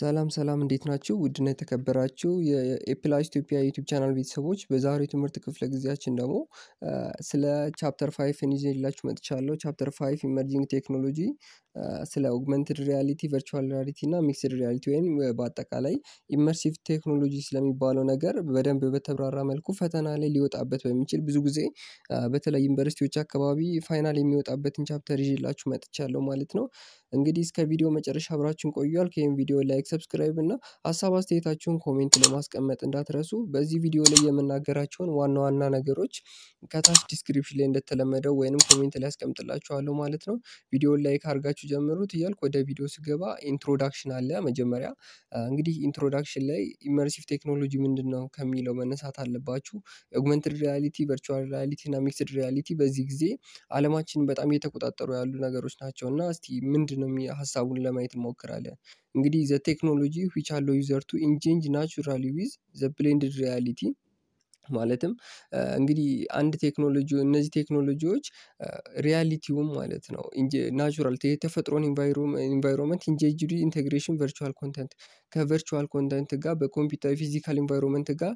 ሰላም ሰላም እንዴት ናችሁ? ውድና የተከበራችሁ የኤፕላጅ ኢትዮጵያ ዩቲዩብ ቻናል ቤተሰቦች በዛሬው ትምህርት ክፍለ ጊዜያችን ደግሞ ስለ ቻፕተር ፋይቭ ይዤላችሁ መጥቻለሁ። ቻፕተር ፋይቭ ኢመርጂንግ ቴክኖሎጂ ስለ ኦግመንትድ ሪያሊቲ፣ ቨርቹዋል ሪያሊቲ እና ሚክስድ ሪያሊቲ ወይም በአጠቃላይ ኢመርሲቭ ቴክኖሎጂ ስለሚባለው ነገር በደንብ በተብራራ መልኩ ፈተና ላይ ሊወጣበት በሚችል ብዙ ጊዜ በተለይ ዩኒቨርሲቲዎች አካባቢ ፋይናል የሚወጣበትን ቻፕተር ይዤላችሁ መጥቻለሁ ማለት ነው። እንግዲህ እስከ ቪዲዮ መጨረሻ አብራችን ቆያል። ከይህም ቪዲዮ ላይክ ላይክ፣ ሰብስክራይብ እና ሀሳብ አስተያየታችሁን ኮሜንት ለማስቀመጥ እንዳትረሱ። በዚህ ቪዲዮ ላይ የምናገራቸውን ዋና ዋና ነገሮች ከታች ዲስክሪፕሽን ላይ እንደተለመደው ወይንም ኮሜንት ላይ ያስቀምጥላችኋለሁ ማለት ነው። ቪዲዮን ላይክ አድርጋችሁ ጀምሩት እያልኩ ወደ ቪዲዮ ስገባ ኢንትሮዳክሽን አለ። መጀመሪያ እንግዲህ ኢንትሮዳክሽን ላይ ኢመርሲቭ ቴክኖሎጂ ምንድን ነው ከሚለው መነሳት አለባችሁ። ኦግመንትድ ሪያሊቲ፣ ቨርቹዋል ሪያሊቲ እና ሚክስድ ሪያሊቲ በዚህ ጊዜ አለማችን በጣም እየተቆጣጠሩ ያሉ ነገሮች ናቸው እና እስቲ ምንድን ነው ሀሳቡን ለማየት እንሞክራለን። እንግዲህ ዘ ቴክኖሎጂ ዊች አለው ዩዘር ቱ ኢንጄንጅ ናቹራሊ ዊዝ ዘ ብሌንድድ ሪያሊቲ ማለትም እንግዲህ አንድ ቴክኖሎጂ እነዚህ ቴክኖሎጂዎች ሪያሊቲውም ማለት ነው ናራል የተፈጥሮን ኢንቫይሮንመንት ኢንጄጅድ ኢንቴግሬሽን ቨርል ኮንተንት ከቨርቹዋል ኮንተንት ጋር በኮምፒውተር ፊዚካል ኢንቫይሮንመንት ጋር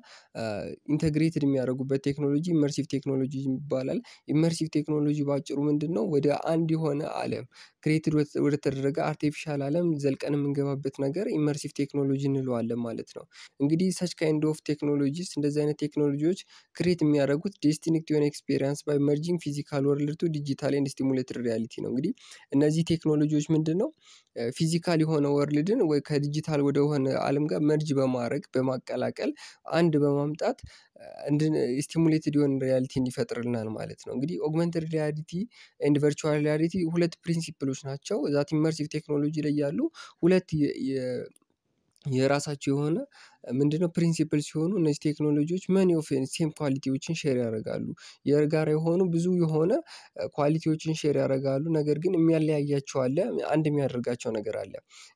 ኢንተግሬትድ የሚያደርጉበት ቴክኖሎጂ ኢመርሲቭ ቴክኖሎጂ ይባላል። ኢመርሲቭ ቴክኖሎጂ በአጭሩ ምንድነው? ወደ አንድ የሆነ አለም ክሬትድ ወደተደረገ አርቲፊሻል አለም ዘልቀን የምንገባበት ነገር ኢመርሲቭ ቴክኖሎጂ እንለዋለን ማለት ነው። እንግዲህ ሰች ካይንድ ኦፍ ቴክኖሎጂስ እንደዚህ አይነት ቴክኖሎጂዎች ክሬት የሚያደርጉት ዴስቲኒክድ የሆነ ኤክስፔሪንስ ባይ መርጂንግ ፊዚካል ወርልድ ቱ ዲጂታል ኤንድ ስቲሙሌትድ ሪያሊቲ ነው። እንግዲህ እነዚህ ቴክኖሎጂዎች ምንድነው? ፊዚካል የሆነ ወርልድን ወይ ከዲጂታል ወደ ወደሆነ አለም ጋር መርጅ በማድረግ በማቀላቀል አንድ በማምጣት ስቲሙሌትድ የሆን ሪያሊቲ እንዲፈጥርልናል ማለት ነው። እንግዲህ ኦግመንትድ ሪያሊቲ ኤንድ ቨርቹዋል ሪያሊቲ ሁለት ፕሪንሲፕሎች ናቸው። ዛት ኢመርሲቭ ቴክኖሎጂ ላይ ያሉ ሁለት የራሳቸው የሆነ ምንድነው ፕሪንሲፕል ሲሆኑ እነዚህ ቴክኖሎጂዎች መኒ ኦፍ ሴም ኳሊቲዎችን ሼር ያደርጋሉ። የጋራ የሆኑ ብዙ የሆነ ኳሊቲዎችን ሼር ያደርጋሉ ነገር ግን የሚያለያያቸው አለ አንድ የሚያደርጋቸው ነገር አለ።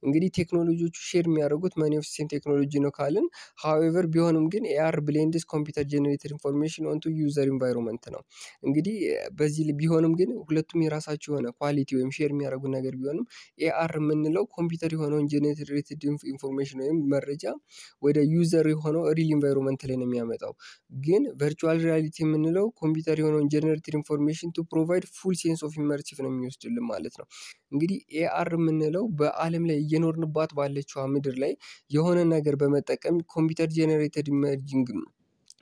እንግዲህ ቴክኖሎጂዎቹ ሼር የሚያደርጉት መኒ ኦፍ ሴም ቴክኖሎጂ ነው ካልን ሃዌቨር ቢሆንም ግን ኤአር ብሌንድስ ኮምፒውተር ጀነሬትድ ኢንፎርሜሽን ኦንቱ ዩዘር ኢንቫይሮንመንት ነው። እንግዲህ በዚህ ቢሆንም ግን ሁለቱም የራሳቸው የሆነ ኳሊቲ ወይም ሼር የሚያደርጉት ነገር ቢሆንም ኤአር የምንለው ኮምፒውተር የሆነውን ጀነሬትድ ኢንፎርሜሽን ወይም መረጃ ወደ ወደ ዩዘር የሆነው ሪል ኢንቫይሮንመንት ላይ ነው የሚያመጣው። ግን ቨርቹዋል ሪያሊቲ የምንለው ኮምፒውተር የሆነውን ጀነሬትድ ኢንፎርሜሽን ቱ ፕሮቫይድ ፉል ሴንስ ኦፍ ኢመርሲቭ ነው የሚወስድልን ማለት ነው። እንግዲህ ኤአር የምንለው በአለም ላይ እየኖርንባት ባለችው ምድር ላይ የሆነ ነገር በመጠቀም ኮምፒውተር ጀነሬትድ ኢመርጂንግ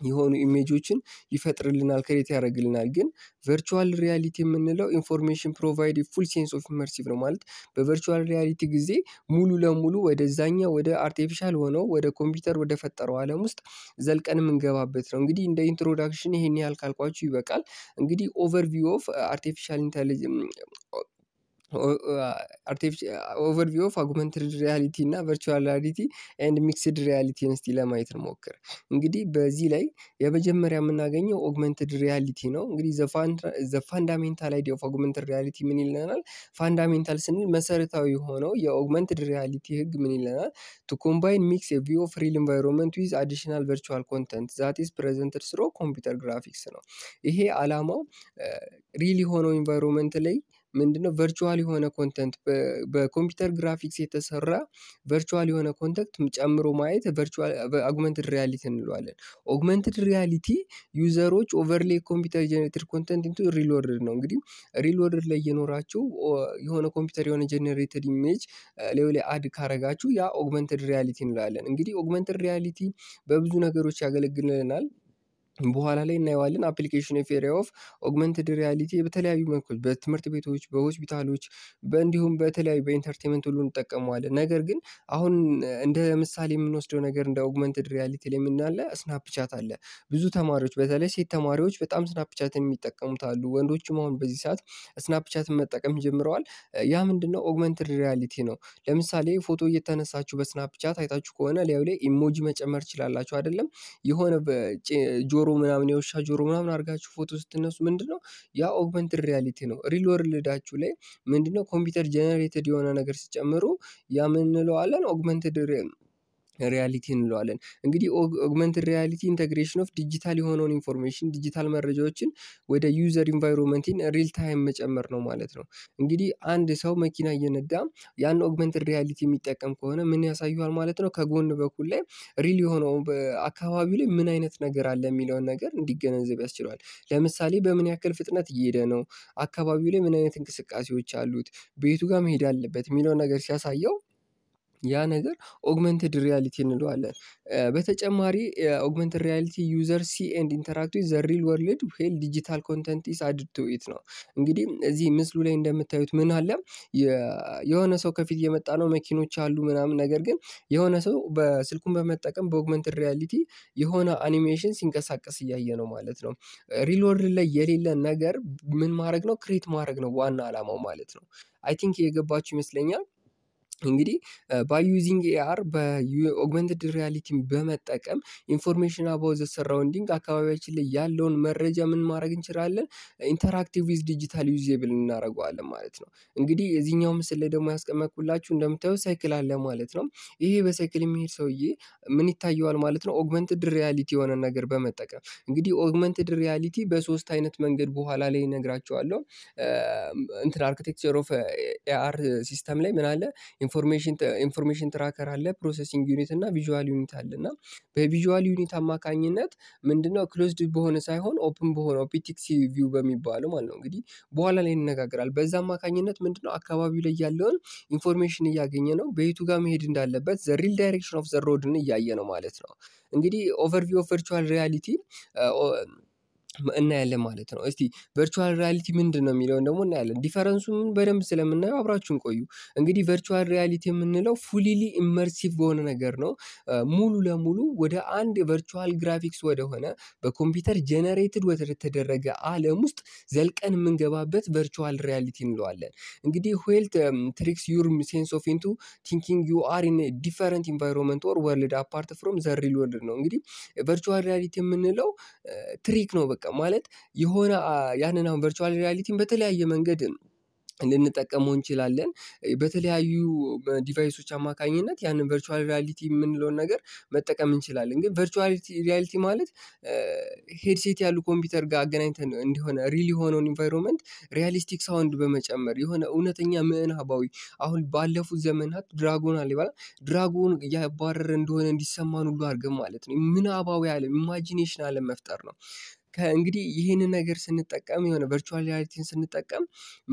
የሆኑ ኢሜጆችን ይፈጥርልናል ክሬት ያደርግልናል። ግን ቨርቹዋል ሪያሊቲ የምንለው ኢንፎርሜሽን ፕሮቫይድ ፉል ሴንስ ኦፍ ኢመርሲቭ ነው ማለት በቨርቹዋል ሪያሊቲ ጊዜ ሙሉ ለሙሉ ወደዛኛው ወደ አርቲፊሻል ሆነው ወደ ኮምፒውተር ወደ ፈጠረው አለም ውስጥ ዘልቀን የምንገባበት ነው። እንግዲህ እንደ ኢንትሮዳክሽን ይሄን ያህል ካልኳችሁ ይበቃል። እንግዲህ ኦቨርቪው ኦፍ አርቲፊሻል ኢንተለጀንስ ኦቨርቪው ኦፍ አጉመንትድ ሪያሊቲ እና ቨርቹዋል ሪያሊቲ ኤንድ ሚክስድ ሪያሊቲን እስቲ ለማየት እንሞክር። እንግዲህ በዚህ ላይ የመጀመሪያ የምናገኘው ኦግመንትድ ሪያሊቲ ነው። እንግዲህ ዘፋንዳሜንታል ፋንዳሜንታል አይዲያ ኦፍ አጉመንትድ ሪያሊቲ ምን ይለናል? ፋንዳሜንታል ስንል መሰረታዊ የሆነው የኦግመንትድ ሪያሊቲ ህግ ምን ይለናል? ቱ ኮምባይን ሚክስ ቪው ኦፍ ሪል ኢንቫይሮንመንት ዊዝ አዲሽናል ቨርቹዋል ኮንተንት ዛት ኢዝ ፕሬዘንትድ ስሮ ኮምፒውተር ግራፊክስ ነው። ይሄ አላማው ሪል የሆነው ኢንቫይሮንመንት ላይ ምንድነው ቨርቹዋል የሆነ ኮንተንት በኮምፒውተር ግራፊክስ የተሰራ ቨርቹዋል የሆነ ኮንተንት ጨምሮ ማየት ቨርቹዋል አግመንትድ ሪያሊቲ እንለዋለን። ኦግመንትድ ሪያሊቲ ዩዘሮች ኦቨርሌ ኮምፒውተር ጀነሬትድ ኮንተንት ኢንቱ ሪል ነው። እንግዲህ ሪል ላይ የኖራችሁ የሆነ ኮምፒውተር የሆነ ጀነሬትድ ኢሜጅ ላዩ ላይ አድ ካረጋችሁ ያ ኦግመንትድ ሪያሊቲ እንለዋለን። እንግዲህ ኦግመንትድ ሪያሊቲ በብዙ ነገሮች ያገለግለናል በኋላ ላይ እናየዋለን። አፕሊኬሽን የፌሪያ ኦፍ ኦግመንትድ ሪያሊቲ በተለያዩ መልኮች በትምህርት ቤቶች፣ በሆስፒታሎች እንዲሁም በተለያዩ በኢንተርቴንመንት ሁሉ እንጠቀመዋለን። ነገር ግን አሁን እንደ ምሳሌ የምንወስደው ነገር እንደ ኦግመንትድ ሪያሊቲ ላይ የምናለ ስናፕቻት አለ። ብዙ ተማሪዎች በተለይ ሴት ተማሪዎች በጣም ስናፕቻትን የሚጠቀሙት አሉ። ወንዶችም አሁን በዚህ ሰዓት ስናፕቻትን መጠቀም ጀምረዋል። ያ ምንድነው ኦግመንትድ ሪያሊቲ ነው። ለምሳሌ ፎቶ እየተነሳችሁ በስናፕቻት አይታችሁ ከሆነ ላዩ ላይ ኢሞጂ መጨመር ትችላላችሁ አይደለም የሆነ ጆሮ ምናምን የውሻ ጆሮ ምናምን አድርጋችሁ ፎቶ ስትነሱ ምንድነው ያ ኦግመንትድ ሪያሊቲ ነው። ሪል ወርልዳችሁ ላይ ምንድነው ኮምፒውተር ጀነሬትድ የሆነ ነገር ሲጨምሩ ያ ምን ኦግመንትድ ሪያሊቲ እንለዋለን። እንግዲህ ኦግመንትድ ሪያሊቲ ኢንተግሬሽን ኦፍ ዲጂታል የሆነውን ኢንፎርሜሽን ዲጂታል መረጃዎችን ወደ ዩዘር ኢንቫይሮንመንትን ሪል ታይም መጨመር ነው ማለት ነው። እንግዲህ አንድ ሰው መኪና እየነዳ ያን ኦግመንትድ ሪያሊቲ የሚጠቀም ከሆነ ምን ያሳዩሃል ማለት ነው። ከጎን በኩል ላይ ሪል የሆነው አካባቢው ላይ ምን አይነት ነገር አለ የሚለውን ነገር እንዲገነዘብ ያስችለዋል። ለምሳሌ በምን ያክል ፍጥነት እየሄደ ነው አካባቢው ላይ ምን አይነት እንቅስቃሴዎች አሉት ቤቱ ጋር መሄድ አለበት የሚለውን ነገር ሲያሳየው ያ ነገር ኦግመንትድ ሪያሊቲ እንለዋለን። በተጨማሪ ኦግመንትድ ሪያሊቲ ዩዘር ሲ ኤንድ ኢንተራክት ዊዝ ዘ ሪል ወርልድ ዌል ዲጂታል ኮንተንት ኢስ አድድ ቱ ኢት ነው። እንግዲህ እዚህ ምስሉ ላይ እንደምታዩት ምን አለ የሆነ ሰው ከፊት እየመጣ ነው፣ መኪኖች አሉ ምናምን። ነገር ግን የሆነ ሰው በስልኩን በመጠቀም በኦግመንትድ ሪያሊቲ የሆነ አኒሜሽን ሲንቀሳቀስ እያየ ነው ማለት ነው። ሪል ወርልድ ላይ የሌለ ነገር ምን ማድረግ ነው? ክሬት ማድረግ ነው ዋና አላማው ማለት ነው። አይ ቲንክ የገባችሁ ይመስለኛል። እንግዲህ ባይ ዩዚንግ ኤአር በኦግመንትድ ሪያሊቲ በመጠቀም ኢንፎርሜሽን አባውት ዘ ሰራውንዲንግ አካባቢያችን ላይ ያለውን መረጃ ምን ማድረግ እንችላለን ኢንተራክቲቭ ዊዝ ዲጂታል ዩዜብል እናደርገዋለን ማለት ነው። እንግዲህ የዚህኛው ምስል ላይ ደግሞ ያስቀመጥኩላችሁ እንደምታየው ሳይክል አለ ማለት ነው። ይሄ በሳይክል የሚሄድ ሰውዬ ምን ይታየዋል ማለት ነው? ኦግመንትድ ሪያሊቲ የሆነ ነገር በመጠቀም እንግዲህ ኦግመንትድ ሪያሊቲ በሶስት አይነት መንገድ በኋላ ላይ እነግራችኋለሁ። እንትን አርክቴክቸር ኦፍ ኤአር ሲስተም ላይ ምን አለ ኢንፎርሜሽን ኢንፎርሜሽን ትራከር አለ፣ ፕሮሰሲንግ ዩኒት እና ቪዥዋል ዩኒት አለ እና በቪዥዋል ዩኒት አማካኝነት ምንድነው ክሎዝድ በሆነ ሳይሆን ኦፕን በሆነ ኦፒቲክስ ቪው በሚባለው ማለት ነው። እንግዲህ በኋላ ላይ ይነጋገራል። በዛ አማካኝነት ምንድነው አካባቢው ላይ ያለውን ኢንፎርሜሽን እያገኘ ነው። በየቱ ጋር መሄድ እንዳለበት ዘ ሪል ዳይሬክሽን ኦፍ ዘ ሮድን እያየ ነው ማለት ነው። እንግዲህ ኦቨርቪው ኦፍ ቨርቹዋል ሪያሊቲ እናያለን ማለት ነው። እስቲ ቨርቹዋል ሪያሊቲ ምንድን ነው የሚለውን ደግሞ እናያለን። ምን በደንብ ስለምናየው አብራችሁን ቆዩ። እንግዲህ ቨርቹዋል ሪያሊቲ የምንለው ፉሊሊ ኢመርሲቭ በሆነ ነገር ነው። ሙሉ ለሙሉ ወደ አንድ ቨርቹዋል ግራፊክስ ወደሆነ በኮምፒውተር ጀነሬትድ ወደተደረገ ዓለም ውስጥ ዘልቀን የምንገባበት ቨርቹዋል ሪያሊቲ እንለዋለን። እንግዲህ ዌል ትሪክስ ዩር ሴንስ ኦፍ ኢንቱ ቲንኪንግ ዩ አር ኢን ዲፈረንት ኢንቫይሮንመንት ኦር ወርልድ አፓርት ፍሮም ዘ ሪል ወርልድ ነው። እንግዲህ ቨርቹዋል ሪያሊቲ የምንለው ትሪክ ነው በቃ ማለት የሆነ ያንን አሁን ቨርቹዋል ሪያሊቲን በተለያየ መንገድ ልንጠቀመው እንችላለን። በተለያዩ ዲቫይሶች አማካኝነት ያንን ቨርቹዋል ሪያሊቲ የምንለውን ነገር መጠቀም እንችላለን። ግን ቨርቹዋል ሪያሊቲ ማለት ሄድሴት ያሉ ኮምፒውተር ጋር አገናኝተን እንዲሆነ ሪል የሆነውን ኢንቫይሮንመንት ሪያሊስቲክ ሳውንድ በመጨመር የሆነ እውነተኛ ምዕናባዊ አሁን ባለፉት ዘመናት ድራጎን አለ ይባላል ድራጎን እያባረረ እንደሆነ እንዲሰማን ሁሉ አድርገን ማለት ነው። ምናባዊ አለም ኢማጂኔሽን አለም መፍጠር ነው። እንግዲህ ይህንን ነገር ስንጠቀም የሆነ ቨርቹዋል ሪያሊቲን ስንጠቀም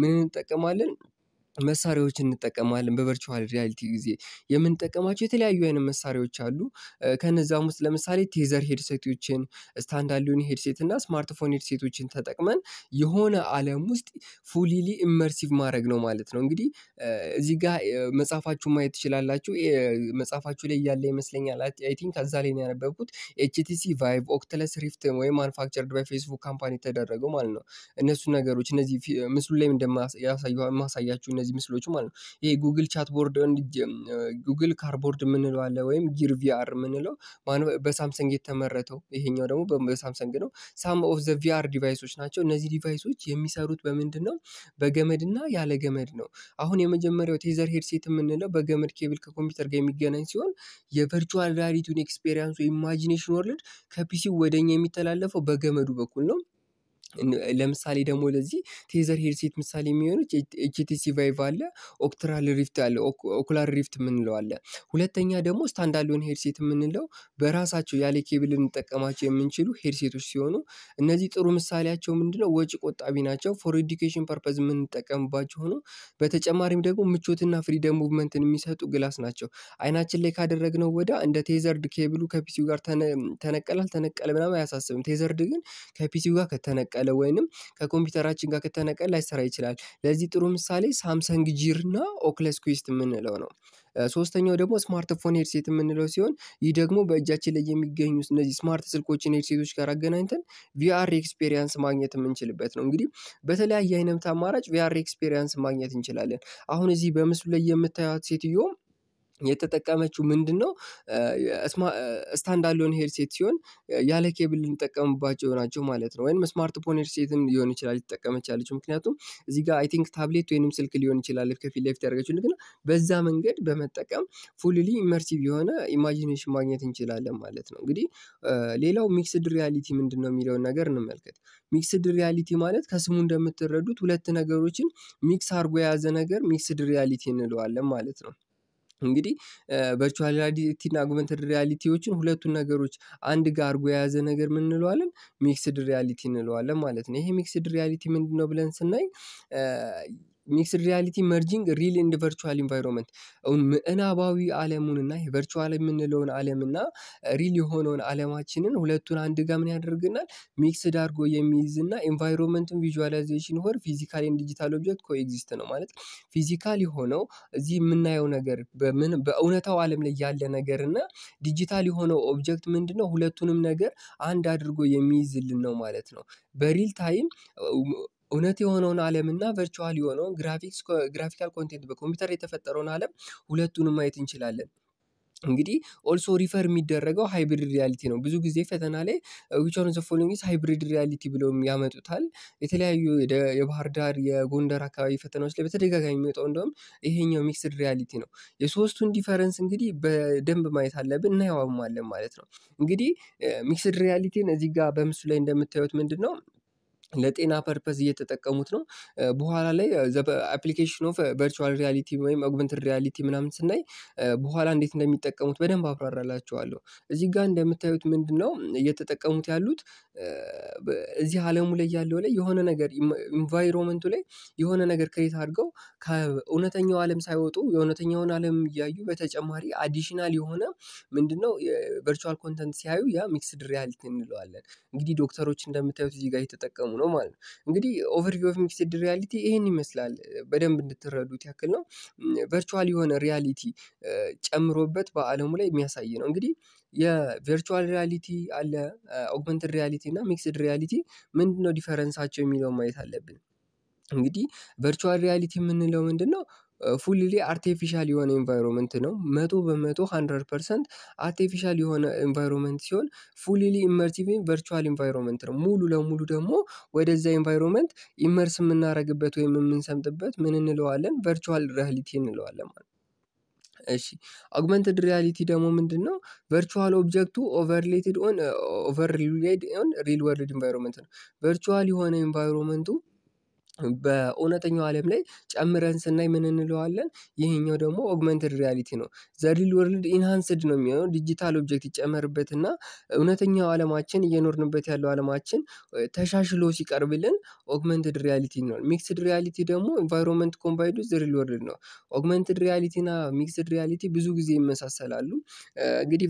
ምን እንጠቀማለን መሳሪያዎችን እንጠቀማለን በቨርቹዋል ሪያሊቲ ጊዜ የምንጠቀማቸው የተለያዩ አይነት መሳሪያዎች አሉ። ከነዛም ውስጥ ለምሳሌ ቴዘር ሄድሴቶችን ስታንዳርዱን ሄድሴት እና ስማርትፎን ሄድሴቶችን ተጠቅመን የሆነ አለም ውስጥ ፉሊሊ ኢመርሲቭ ማድረግ ነው ማለት ነው። እንግዲህ እዚህ ጋር መጽሐፋችሁን ማየት ትችላላችሁ። መጽሐፋችሁ ላይ ያለ ይመስለኛል አይ ቲንክ ከዛ ላይ ያነበብኩት ኤችቲሲ ቫይቭ ኦክተለስ ሪፍት ወይም ማኑፋክቸርድ ባይ ፌስቡክ ካምፓኒ ተደረገው ማለት ነው። እነሱ ነገሮች እነዚህ ምስሉ ላይ እንደማያሳዩ እነዚህ ምስሎች ማለት ነው። ይሄ ጉግል ቻት ቦርድ ጉግል ካርቦርድ የምንለው አለ ወይም ጊር ቪአር የምንለው በሳምሰንግ የተመረተው ይሄኛው ደግሞ በሳምሰንግ ነው። ሳም ኦፍ ዘ ቪአር ዲቫይሶች ናቸው። እነዚህ ዲቫይሶች የሚሰሩት በምንድን ነው? በገመድ እና ያለ ገመድ ነው። አሁን የመጀመሪያው ቴዘር ሄድሴት የምንለው በገመድ ኬብል ከኮምፒውተር ጋር የሚገናኝ ሲሆን የቨርቹዋል ኤክስፔሪንስ ኤክስፔሪያንስ ኢማጂኔሽን ወርልድ ከፒሲ ወደኛ የሚተላለፈው በገመዱ በኩል ነው። ለምሳሌ ደግሞ ለዚህ ቴዘር ሄድሴት ምሳሌ የሚሆኑት ኤችቲሲ ቫይቭ አለ፣ ኦክትራል ሪፍት አለ፣ ኦኩላር ሪፍት የምንለው አለ። ሁለተኛ ደግሞ ስታንዳሎን ሄድሴት የምንለው በራሳቸው ያለ ኬብል እንጠቀማቸው የምንችሉ ሄድሴቶች ሲሆኑ እነዚህ ጥሩ ምሳሌያቸው ምንድነው? ወጪ ቆጣቢ ናቸው። ፎር ኤዲኬሽን ፐርፐዝ የምንጠቀምባቸው ሆኖ በተጨማሪም ደግሞ ምቾትና ፍሪደም ሙቭመንትን የሚሰጡ ግላስ ናቸው። አይናችን ላይ ካደረግነው ወዳ እንደ ቴዘርድ ኬብሉ ከፒሲው ጋር ተነቀላል ተነቀለ ምናምን አያሳስብም። ቴዘርድ ግን ከፒሲው ጋር ከተነቀለ ከተነቀለ ወይንም ከኮምፒውተራችን ጋር ከተነቀለ ላይሰራ ይችላል። ለዚህ ጥሩ ምሳሌ ሳምሰንግ ጂር እና ኦክለስ ኩዊስት የምንለው ነው። ሶስተኛው ደግሞ ስማርትፎን ሄድሴት የምንለው ሲሆን ይህ ደግሞ በእጃችን ላይ የሚገኙ እነዚህ ስማርት ስልኮችን ሄድሴቶች ጋር አገናኝተን ቪአር ኤክስፔሪያንስ ማግኘት የምንችልበት ነው። እንግዲህ በተለያየ አይነት አማራጭ ቪአር ኤክስፔሪያንስ ማግኘት እንችላለን። አሁን እዚህ በምስሉ ላይ የምታዩት ሴትዮ የተጠቀመችው ምንድነው? ነው? ሎን ሄድሴት ሲሆን ያለ ኬብል ልንጠቀምባቸው ናቸው ማለት ነው። ወይም ስማርትፎን ሄድሴትን ሊሆን ይችላል ሊጠቀመች ያለችው ምክንያቱም እዚህ ጋር አይ ቲንክ ታብሌት ወይንም ስልክ ሊሆን ይችላል ከፊት ለፊት ያደረገችው ግን በዛ መንገድ በመጠቀም ፉልሊ ኢመርሲቭ የሆነ ኢማጂኔሽን ማግኘት እንችላለን ማለት ነው። እንግዲህ ሌላው ሚክስድ ሪያሊቲ ምንድነው? የሚለውን ነገር እንመልከት ሚክስድ ሪያሊቲ ማለት ከስሙ እንደምትረዱት ሁለት ነገሮችን ሚክስ አድርጎ የያዘ ነገር ሚክስድ ሪያሊቲ እንለዋለን ማለት ነው እንግዲህ ቨርቹዋል ሪያሊቲ እና አጉመንትድ ሪያሊቲዎችን ሁለቱን ነገሮች አንድ ጋር አድርጎ የያዘ ነገር ምን እንለዋለን? ሚክስድ ሪያሊቲ እንለዋለን ማለት ነው። ይሄ ሚክስድ ሪያሊቲ ምንድነው? ብለን ስናይ ሚክስድ ሪያሊቲ መርጂንግ ሪል ኤንድ ቨርቹዋል ኢንቫይሮንመንት አሁን ምዕናባዊ እና የቨርቹዋል የምንለውን እና ሪል uh, የሆነውን ዓለማችንን ሁለቱን አንድ ጋር ምን ያደርግናል ሚክስድ አድርጎ የሚይዝና ኤንቫይሮንመንትን ቪዥዋላይዜሽን ሆር ፊዚካል ኤንድ ዲጂታል ኦብጀክት ኮኤግዚስት ነው ማለት ፊዚካል የሆነው እዚህ የምናየው ነገር በምን በእውነታው ዓለም ላይ ያለ ነገር እና ዲጂታል የሆነው ኦብጀክት ምንድነው ሁለቱንም ነገር አንድ አድርጎ የሚይዝልን ነው ማለት ነው በሪል ታይም እውነት የሆነውን አለም እና ቨርቹዋል የሆነውን ግራፊካል ኮንቴንት በኮምፒውተር የተፈጠረውን አለም ሁለቱንም ማየት እንችላለን። እንግዲህ ኦልሶ ሪፈር የሚደረገው ሃይብሪድ ሪያሊቲ ነው። ብዙ ጊዜ ፈተና ላይ ዊች ዘፎሎሚስ ሃይብሪድ ሪያሊቲ ብለውም ያመጡታል። የተለያዩ የባህር ዳር የጎንደር አካባቢ ፈተናዎች ላይ በተደጋጋሚ የሚወጣው እንደውም ይሄኛው ሚክስድ ሪያሊቲ ነው። የሶስቱን ዲፈረንስ እንግዲህ በደንብ ማየት አለብን እናየዋለን ማለት ነው። እንግዲህ ሚክስድ uh, ሪያሊቲን እዚህ ጋር በምስሉ ላይ እንደምታዩት ምንድን ነው ለጤና ፐርፐዝ እየተጠቀሙት ነው። በኋላ ላይ አፕሊኬሽን ኦፍ ቨርቹዋል ሪያሊቲ ወይም ኦግመንትድ ሪያሊቲ ምናምን ስናይ በኋላ እንዴት እንደሚጠቀሙት በደንብ አብራራላቸዋለሁ እዚህ ጋር እንደምታዩት ምንድነው እየተጠቀሙት ያሉት? እዚህ አለሙ ላይ ያለው ላይ የሆነ ነገር ኢንቫይሮንመንቱ ላይ የሆነ ነገር ክሬት አድርገው ከእውነተኛው አለም ሳይወጡ የእውነተኛውን አለም እያዩ በተጨማሪ አዲሽናል የሆነ ምንድነው ቨርቹዋል ኮንተንት ሲያዩ ያ ሚክስድ ሪያሊቲ እንለዋለን። እንግዲህ ዶክተሮች እንደምታዩት እዚህ ጋር እየተጠቀሙ ነው ነው ማለት ነው። እንግዲህ ኦቨርቪው ኦፍ ሚክስድ ሪያሊቲ ይሄን ይመስላል በደንብ እንድትረዱት ያክል ነው። ቨርቹዋል የሆነ ሪያሊቲ ጨምሮበት በአለሙ ላይ የሚያሳይ ነው። እንግዲህ የቨርቹዋል ሪያሊቲ አለ ኦግመንትድ ሪያሊቲ እና ሚክስድ ሪያሊቲ ምንድነው ዲፈረንሳቸው የሚለው ማየት አለብን። እንግዲህ ቨርቹዋል ሪያሊቲ የምንለው ምንድነው ፉሊሊ አርቲፊሻል የሆነ ኢንቫይሮንመንት ነው። መቶ በመቶ ሀንድረድ ፐርሰንት አርቲፊሻል የሆነ ኢንቫይሮንመንት ሲሆን ፉሊሊ ኢመርሲቭ ቨርቹዋል ኢንቫይሮመንት ነው። ሙሉ ለሙሉ ደግሞ ወደዛ ኢንቫይሮንመንት ኢመርስ የምናደርግበት ወይም የምንሰምጥበት ምን እንለዋለን? ቨርቹዋል ሪያሊቲ እንለዋለን ማለት ነው። እሺ አግመንትድ ሪያሊቲ ደግሞ ምንድን ነው? ቨርቹዋል ኦብጀክቱ ኦቨርሌትድ ኦን ኦቨርሌድ ኦን ሪል ወርልድ ኢንቫይሮመንት ነው። ቨርቹዋል የሆነ ኢንቫይሮንመንቱ? በእውነተኛው አለም ላይ ጨምረን ስናይ ምን እንለዋለን? ይህኛው ደግሞ ኦግመንትድ ሪያሊቲ ነው። ዘሪል ወርልድ ኢንሃንስድ ነው የሚሆነው ዲጂታል ኦብጀክት እና እውነተኛው ዓለማችን እየኖርንበት ያለው ዓለማችን ተሻሽሎ ሲቀርብልን ኦግመንትድ ሪያሊቲ ነው። ሚክስድ ሪያሊቲ ደግሞ ኢንቫይሮመንት ኮምባይዱ ዘሪል ዘ ወርልድ ነው። ኦግመንትድ ሪያሊቲ እና ሚክስድ ሪያሊቲ ብዙ ጊዜ ይመሳሰላሉ። እንግዲህ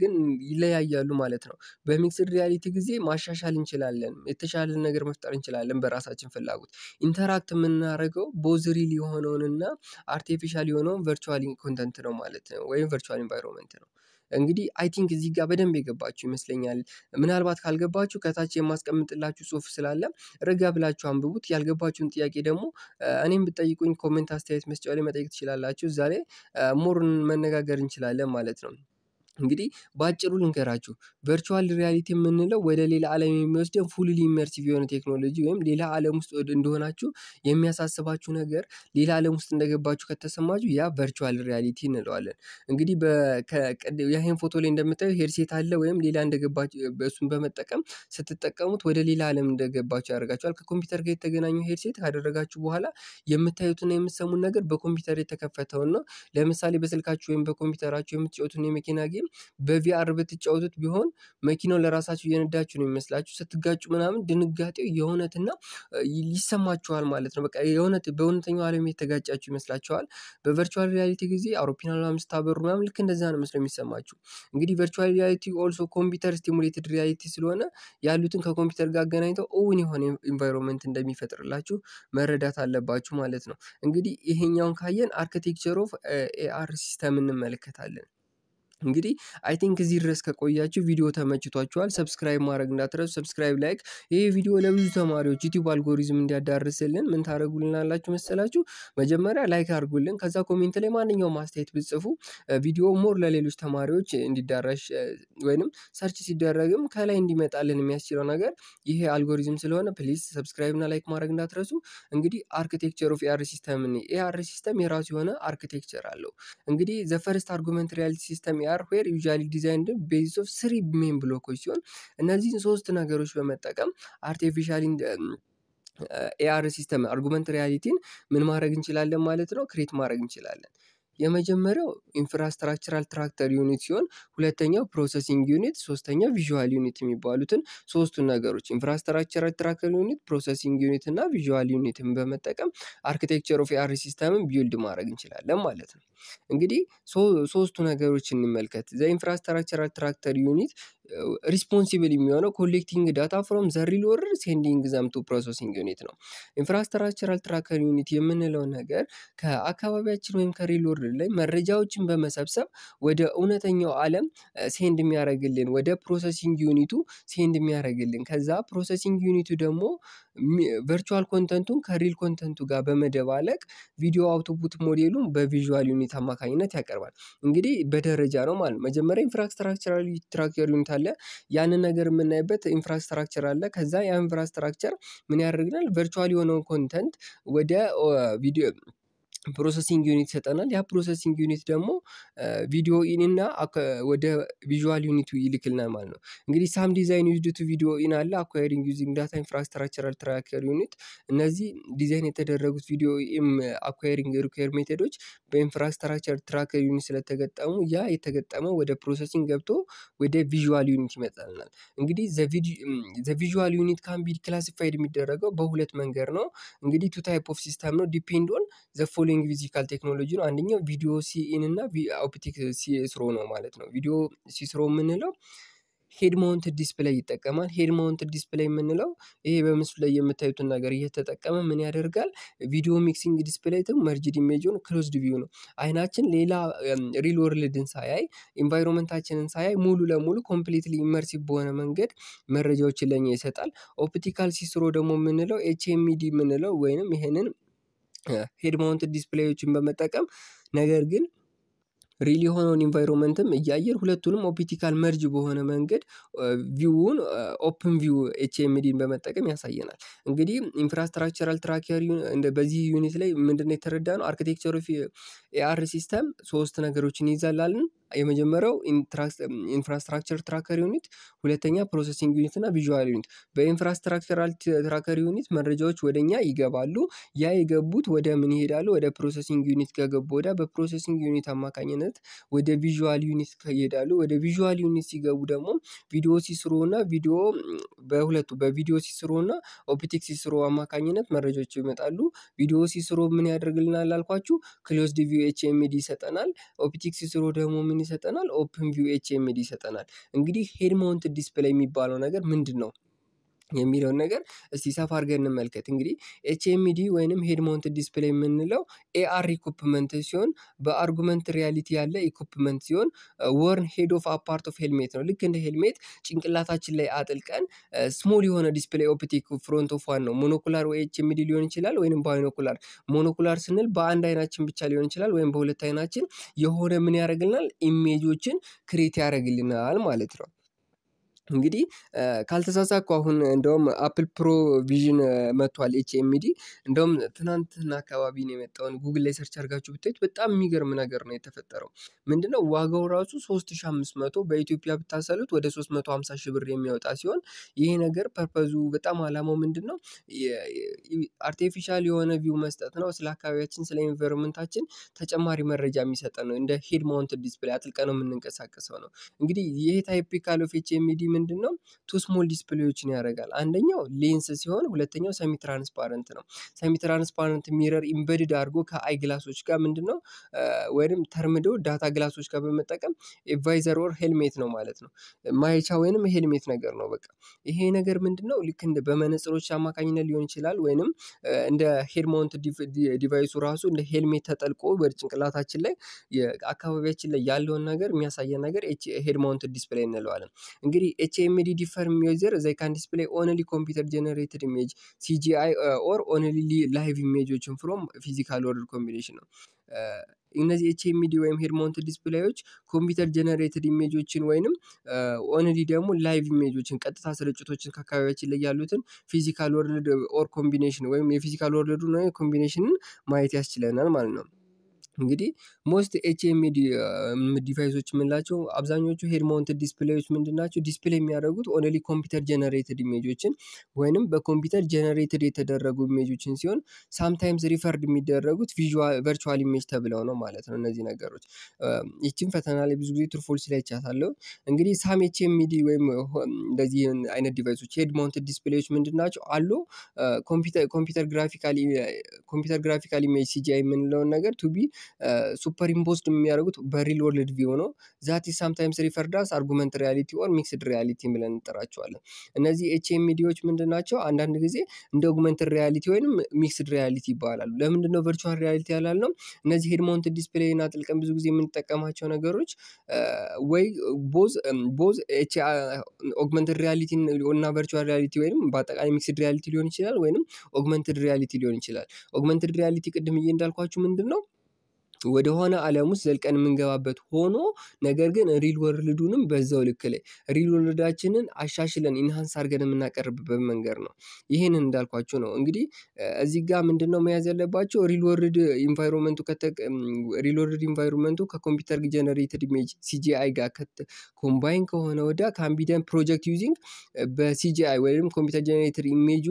ግን ይለያያሉ ማለት ነው። በሚክስድ ሪያሊቲ ጊዜ ማሻሻል እንችላለን የተሻለ ነገር መፍጠር እንችላለን በራሳችን ፍላ ፍላጎት ኢንተራክት የምናደርገው ቦዝ የሆነውንና አርቲፊሻል የሆነውን ቨርቹዋል ኮንተንት ነው ማለት ነው ወይም ቨርቹዋል ኢንቫይሮመንት ነው። እንግዲህ አይ ቲንክ እዚህ ጋር በደንብ የገባችሁ ይመስለኛል። ምናልባት ካልገባችሁ ከታች የማስቀምጥላችሁ ጽሁፍ ስላለ ረጋ ብላችሁ አንብቡት። ያልገባችሁን ጥያቄ ደግሞ እኔም ብጠይቁኝ ኮሜንት፣ አስተያየት መስጫ ላይ መጠየቅ ትችላላችሁ። እዛ ላይ ሞር መነጋገር እንችላለን ማለት ነው። እንግዲህ በአጭሩ ልንገራችሁ ቨርቹዋል ሪያሊቲ የምንለው ወደ ሌላ ዓለም የሚወስደን ፉሊ ኢመርሲቭ የሆነ ቴክኖሎጂ ወይም ሌላ ዓለም ውስጥ እንደሆናችሁ የሚያሳስባችሁ ነገር ሌላ ዓለም ውስጥ እንደገባችሁ ከተሰማችሁ ያ ቨርቹዋል ሪያሊቲ እንለዋለን። እንግዲህ ይሄን ፎቶ ላይ እንደምታዩ ሄድሴት አለ ወይም ሌላ እንደገባችሁ እሱን በመጠቀም ስትጠቀሙት ወደ ሌላ ዓለም እንደገባችሁ ያደርጋችኋል። ከኮምፒውተር ጋር የተገናኙ ሄድሴት ካደረጋችሁ በኋላ የምታዩትና የምትሰሙን ነገር በኮምፒውተር የተከፈተውን ነው። ለምሳሌ በስልካችሁ ወይም በኮምፒውተራችሁ የምትጫወቱን የመኪና ጌ ጊዜ በቪአር ብትጫወቱት ቢሆን መኪናው ለራሳችሁ እየነዳችሁ ነው የሚመስላችሁ። ስትጋጩ ምናምን ድንጋጤው የእውነትና ይሰማችኋል ማለት ነው። በቃ የእውነት በእውነተኛው ዓለም የተጋጫችሁ ይመስላችኋል። በቨርቹዋል ሪያሊቲ ጊዜ አውሮፕላን ምናምን ስታበሩ ምናምን ልክ እንደዛ ነው መስሎ የሚሰማችሁ። እንግዲህ ቨርቹዋል ሪያሊቲ ኦልሶ ኮምፒውተር ስቲሙሌትድ ሪያሊቲ ስለሆነ ያሉትን ከኮምፒውተር ጋር አገናኝተው እውን የሆነ ኢንቫይሮንመንት እንደሚፈጥርላችሁ መረዳት አለባችሁ ማለት ነው። እንግዲህ ይሄኛውን ካየን አርክቴክቸር ኦፍ ኤአር ሲስተም እንመለከታለን። እንግዲህ አይ ቲንክ እዚህ ድረስ ከቆያችሁ ቪዲዮ ተመችቷችኋል። ሰብስክራይብ ማድረግ እንዳትረሱ። ሰብስክራይብ፣ ላይክ። ይህ ቪዲዮ ለብዙ ተማሪዎች ዩቲዩብ አልጎሪዝም እንዲያዳርስልን ምን ታደረጉልናላችሁ መሰላችሁ? መጀመሪያ ላይክ አድርጉልን። ከዛ ኮሜንት ላይ ማንኛውም ማስተያየት ብጽፉ ቪዲዮ ሞር ለሌሎች ተማሪዎች እንዲዳረሽ ወይንም ሰርች ሲደረግም ከላይ እንዲመጣልን የሚያስችለው ነገር ይሄ አልጎሪዝም ስለሆነ ፕሊዝ ሰብስክራይብ ላይክ ማድረግ እንዳትረሱ። እንግዲህ አርኪቴክቸር ኦፍ ኤአር ሲስተም ኤአር ሲስተም የራሱ የሆነ አርኪቴክቸር አለው። እንግዲህ ዘፈርስት አርጉመንት ሪያሊቲ ሲስተም አርዌር ዩዥዋሊ ዲዛይንድ ቤዝ ኦፍ ስሪ ሜን ብሎኮች ሲሆን እነዚህን ሶስት ነገሮች በመጠቀም አርቲፊሻል ኤአር ሲስተም አርጉመንት ሪያሊቲን ምን ማድረግ እንችላለን ማለት ነው ክሬት ማድረግ እንችላለን። የመጀመሪያው ኢንፍራስትራክቸራል ትራክተር ዩኒት ሲሆን ሁለተኛው ፕሮሰሲንግ ዩኒት ሶስተኛው ቪዥዋል ዩኒት የሚባሉትን ሶስቱን ነገሮች ኢንፍራስትራክቸራል ትራክተር ዩኒት ፕሮሰሲንግ ዩኒት እና ቪዥዋል ዩኒትን በመጠቀም አርኪቴክቸር ኦፍ ኤአር ሲስተምን ቢውልድ ማድረግ እንችላለን ማለት ነው። እንግዲህ ሶስቱ ነገሮች እንመልከት ዘ ኢንፍራስትራክቸራል ትራክተር ዩኒት ሪስፖንሲብል የሚሆነው ኮሌክቲንግ ዳታ ፍሮም ዘ ሪል ወርልድ ሴንዲንግ ዘም ቱ ፕሮሰሲንግ ዩኒት ነው። ኢንፍራስትራክቸራል ትራከር ዩኒት የምንለው ነገር ከአካባቢያችን ወይም ከሪል ወርልድ ላይ መረጃዎችን በመሰብሰብ ወደ እውነተኛው ዓለም ሴንድ የሚያደርግልን ወደ ፕሮሰሲንግ ዩኒቱ ሴንድ የሚያደርግልን ከዛ ፕሮሰሲንግ ዩኒቱ ደግሞ ቨርቹዋል ኮንተንቱን ከሪል ኮንተንቱ ጋር በመደባለቅ ቪዲዮ አውቶፑት ሞዴሉን በቪዥዋል ዩኒት አማካኝነት ያቀርባል። እንግዲህ በደረጃ ነው ማለት ነው። መጀመሪያ ኢንፍራስትራክቸራል ትራከር ዩኒት አለ። ያንን ነገር የምናይበት ኢንፍራስትራክቸር አለ። ከዛ ያ ኢንፍራስትራክቸር ምን ያደርግናል ቨርቹዋል የሆነውን ኮንተንት ወደ ቪዲዮ ፕሮሰሲንግ ዩኒት ይሰጠናል። ያ ፕሮሰሲንግ ዩኒት ደግሞ ቪዲዮ ኢን እና ወደ ቪዥዋል ዩኒቱ ይልክልናል ማለት ነው። እንግዲህ ሳም ዲዛይን ዩዝድ ቱ ቪዲዮ ኢን አለ፣ አኳሪንግ ዩዚንግ ዳታ ኢንፍራስትራክቸራል ትራከር ዩኒት። እነዚህ ዲዛይን የተደረጉት ቪዲዮ ኢም አኳሪንግ ሪኳየር ሜቶዶች በኢንፍራስትራክቸር ትራከር ዩኒት ስለተገጠሙ ያ የተገጠመው ወደ ፕሮሰሲንግ ገብቶ ወደ ቪዥዋል ዩኒት ይመጣልናል። እንግዲህ ዘቪዥዋል ዩኒት ካን ቢ ክላሲፋይድ የሚደረገው በሁለት መንገድ ነው። እንግዲህ ቱ ታይፕ ኦፍ ሲስተም ነው ዲፔንድ ኦን ዘ ፎሎ ፎሎዊንግ ፊዚካል ቴክኖሎጂ ነው። አንደኛው ቪዲዮ ሲኢን እና ኦፕቲክ ሲስሮ ነው ማለት ነው። ቪዲዮ ሲስሮ የምንለው ሄድ ማውንትድ ዲስፕሌይ ይጠቀማል። ሄድ ማውንትድ ዲስፕሌይ የምንለው ይሄ በምስሉ ላይ የምታዩትን ነገር እየተጠቀመ ምን ያደርጋል? ቪዲዮ ሚክሲንግ ዲስፕላይ ደግሞ መርጅድ ኢሜጅ ክሎዝድ ቪው ነው። አይናችን ሌላ ሪል ወርልድን ሳያይ ኢንቫይሮንመንታችንን ሳያይ ሙሉ ለሙሉ ኮምፕሊትሊ ኢመርሲቭ በሆነ መንገድ መረጃዎችን ለኛ ይሰጣል። ኦፕቲካል ሲስሮ ደግሞ የምንለው ኤችኤምዲ የምንለው ወይንም ይሄንን ሄድ ማውንትድ ዲስፕሌዮችን በመጠቀም ነገር ግን ሪል የሆነውን ኢንቫይሮንመንትም እያየን ሁለቱንም ኦፕቲካል መርጅ በሆነ መንገድ ቪውን ኦፕን ቪው ኤችኤምዲን በመጠቀም ያሳየናል። እንግዲህ ኢንፍራስትራክቸራል ትራኪር በዚህ ዩኒት ላይ ምንድነው ነው? አርክቴክቸር ኦፍ ኤአር ሲስተም ሶስት ነገሮችን ይዘላልን የመጀመሪያው ኢንፍራስትራክቸር ትራከር ዩኒት፣ ሁለተኛ ፕሮሰሲንግ ዩኒት እና ቪዥዋል ዩኒት። በኢንፍራስትራክቸራል ትራከር ዩኒት መረጃዎች ወደኛ ይገባሉ። ያ የገቡት ወደ ምን ይሄዳሉ? ወደ ፕሮሰሲንግ ዩኒት ከገቡ ወዳ በፕሮሰሲንግ ዩኒት አማካኝነት ወደ ቪዥዋል ዩኒት ይሄዳሉ። ወደ ቪዥዋል ዩኒት ሲገቡ ደግሞ ቪዲዮ ሲስሩ እና ቪዲዮ በሁለቱ በቪዲዮ ሲስሩ እና ኦፕቲክ ሲስሩ አማካኝነት መረጃዎች ይመጣሉ። ቪዲዮ ሲስሩ ምን ያደርግልናል? አልኳችሁ ክሎዝድ ቪው ኤችኤምዲ ይሰጠናል። ኦፕቲክ ሲስሩ ደግሞ ምን ይሰጠናል? ኦፕን ቪው ኤችኤምዲ ይሰጠናል። እንግዲህ ሄድ ማውንት ዲስፕላይ የሚባለው ነገር ምንድን ነው? የሚለውን ነገር እስቲ ሰፋ አድርገን እንመልከት። እንግዲህ ኤችኤምዲ ወይንም ሄድ ማውንት ዲስፕሌይ የምንለው ኤአር ኢኩፕመንት ሲሆን በአርጉመንት ሪያሊቲ ያለ ኢኩፕመንት ሲሆን ወርን ሄድ ኦፍ አፓርት ኦፍ ሄልሜት ነው። ልክ እንደ ሄልሜት ጭንቅላታችን ላይ አጥልቀን ስሞል የሆነ ዲስፕሌይ ኦፕቲክ ፍሮንት ኦፍ ዋን ነው። ሞኖኩላር ወይ ኤችኤምዲ ሊሆን ይችላል ወይንም ባይኖኩላር። ሞኖኩላር ስንል በአንድ አይናችን ብቻ ሊሆን ይችላል ወይም በሁለት አይናችን የሆነ ምን ያደርግልናል ኢሜጆችን ክሬት ያደርግልናል ማለት ነው። እንግዲህ ካልተሳሳኩ አሁን እንደውም አፕል ፕሮ ቪዥን መጥቷል ኤች ኤምዲ እንደውም ትናንትና አካባቢ ነው የመጣውን ጉግል ላይ ሰርች አድርጋችሁ ብታዩት በጣም የሚገርም ነገር ነው የተፈጠረው። ምንድነው ዋጋው ራሱ 3500 በኢትዮጵያ ብታሰሉት ወደ 350 ሺህ ብር የሚያወጣ ሲሆን ይሄ ነገር ፐርፐዙ በጣም አላማው ምንድነው አርቲፊሻል የሆነ ቪው መስጠት ነው። ስለ አካባቢያችን ስለ ኢንቫይሮንመንታችን ተጨማሪ መረጃ የሚሰጠ ነው። እንደ ሄድ ማውንት ዲስፕላይ አጥልቀ ነው የምንንቀሳቀሰው ነው። እንግዲህ ይሄ ታይፒካል ኦፍ ኤች ኤምዲ ምንድነው? ቱ ስሞል ዲስፕሌዎችን ያደርጋል አንደኛው ሌንስ ሲሆን ሁለተኛው ሰሚ ትራንስፓረንት ነው። ሰሚ ትራንስፓረንት ሚረር ኢምበድድ አድርጎ ከአይ ግላሶች ጋር ነው ወይም ተርምዶ ዳታ ግላሶች ጋር በመጠቀም ኤድቫይዘር ኦር ሄልሜት ነው ማለት ነው። ማይቻ ወይንም ሄልሜት ነገር ነው በቃ ይሄ ነገር ምንድነው? ልክ እንደ በመነጽሮች አማካኝነት ሊሆን ይችላል ወይንም እንደ ሄድ ዲቫይሱ ራሱ እንደ ሄልሜት ተጠልቆ ወደ ጭንቅላታችን ላይ አካባቢያችን ላይ ያለውን ነገር የሚያሳየን ነገር ሄድማውንት ዲስፕሌይ እንለዋለን። እንግዲህ HMD differ measure they can display only computer generated image CGI uh, or only live images from physical order combination ነው። uh, እነዚህ ኤችኤምዲ ወይም ሄድ ዲስፕሌዮች ኮምፒውተር ጀነሬትድ ኢሜጆችን ወይንም ኦንሊ uh, ደግሞ ላይቭ ኢሜጆችን ቀጥታ ስርጭቶችን ከአካባቢያችን ላይ ያሉትን ፊዚካል ወርልድ ኦር ኮምቢኔሽን ወይም የፊዚካል ወርልዱ ኮምቢኔሽንን ማየት ያስችለናል ማለት ነው። እንግዲህ ሞስት ኤች ኤችኤምዲ ዲቫይሶች የምንላቸው አብዛኞቹ ሄድ ማውንት ዲስፕሌዮች ምንድን ናቸው? ዲስፕሌይ የሚያደርጉት ኦንሊ ኮምፒውተር ጀነሬትድ ኢሜጆችን ወይንም በኮምፒውተር ጀነሬትድ የተደረጉ ኢሜጆችን ሲሆን ሳምታይምስ ሪፈርድ የሚደረጉት ቨርቹዋል ኢሜጅ ተብለው ነው ማለት ነው። እነዚህ ነገሮች ይችን ፈተና ላይ ብዙ ጊዜ ትሩፎልስ ላይ ይቻታለሁ። እንግዲህ ሳም ኤችኤምዲ ወይም እንደዚህ አይነት ዲቫይሶች ሄድ ማውንት ዲስፕሌዮች ምንድን ናቸው አሉ ኮምፒውተር ግራፊካል ኢሜጅ ሲጂአይ የምንለውን ነገር ቱቢ ሱፐር ኢምፖዝድ የሚያደርጉት በሪል ወርልድ ቪው ነው። ዛቲ ሳምታይምስ ሪፈርድ አርጉመንት ሪያሊቲ ኦር ሚክስድ ሪያሊቲ ብለን እንጠራቸዋለን። እነዚህ ኤችኤምዲዎች ምንድን ናቸው? አንዳንድ ጊዜ እንደ አጉመንት ሪያሊቲ ወይንም ሚክስድ ሪያሊቲ ይባላሉ። ለምንድን ነው ቨርቹዋል ሪያሊቲ ያላልነው? እነዚህ ሄድ ዲስፕሌይ እና ጥልቀን ብዙ ጊዜ የምንጠቀማቸው ነገሮች ወይ ቦዝ ቦዝ ኦግመንትድ ሪያሊቲ እና ቨርቹዋል ሪያሊቲ ወይም በአጠቃላይ ሚክስድ ሪያሊቲ ሊሆን ይችላል ወይንም ኦግመንትድ ሪያሊቲ ሊሆን ይችላል። ኦግመንትድ ሪያሊቲ ቅድም እዬ እንዳልኳችሁ ምንድን ነው ወደሆነ ዓለም ውስጥ ዘልቀን የምንገባበት ሆኖ ነገር ግን ሪል ወርልዱንም በዛው ልክ ላይ ሪል ወርልዳችንን አሻሽለን ኢንሃንስ አድርገን የምናቀርብበት መንገድ ነው። ይህን እንዳልኳችሁ ነው እንግዲህ እዚህ ጋር ምንድነው መያዝ ያለባቸው ሪል ወርልድ ኢንቫይሮንመንቱ ሪል ወርልድ ኢንቫይሮንመንቱ ከኮምፒውተር ጀነሬትድ ኢሜጅ ሲጂአይ ጋር ኮምባይን ከሆነ ወዳ ካምቢደን ፕሮጀክት ዩዚንግ በሲጂአይ ወይም ኮምፒውተር ጀነሬትድ ኢሜጁ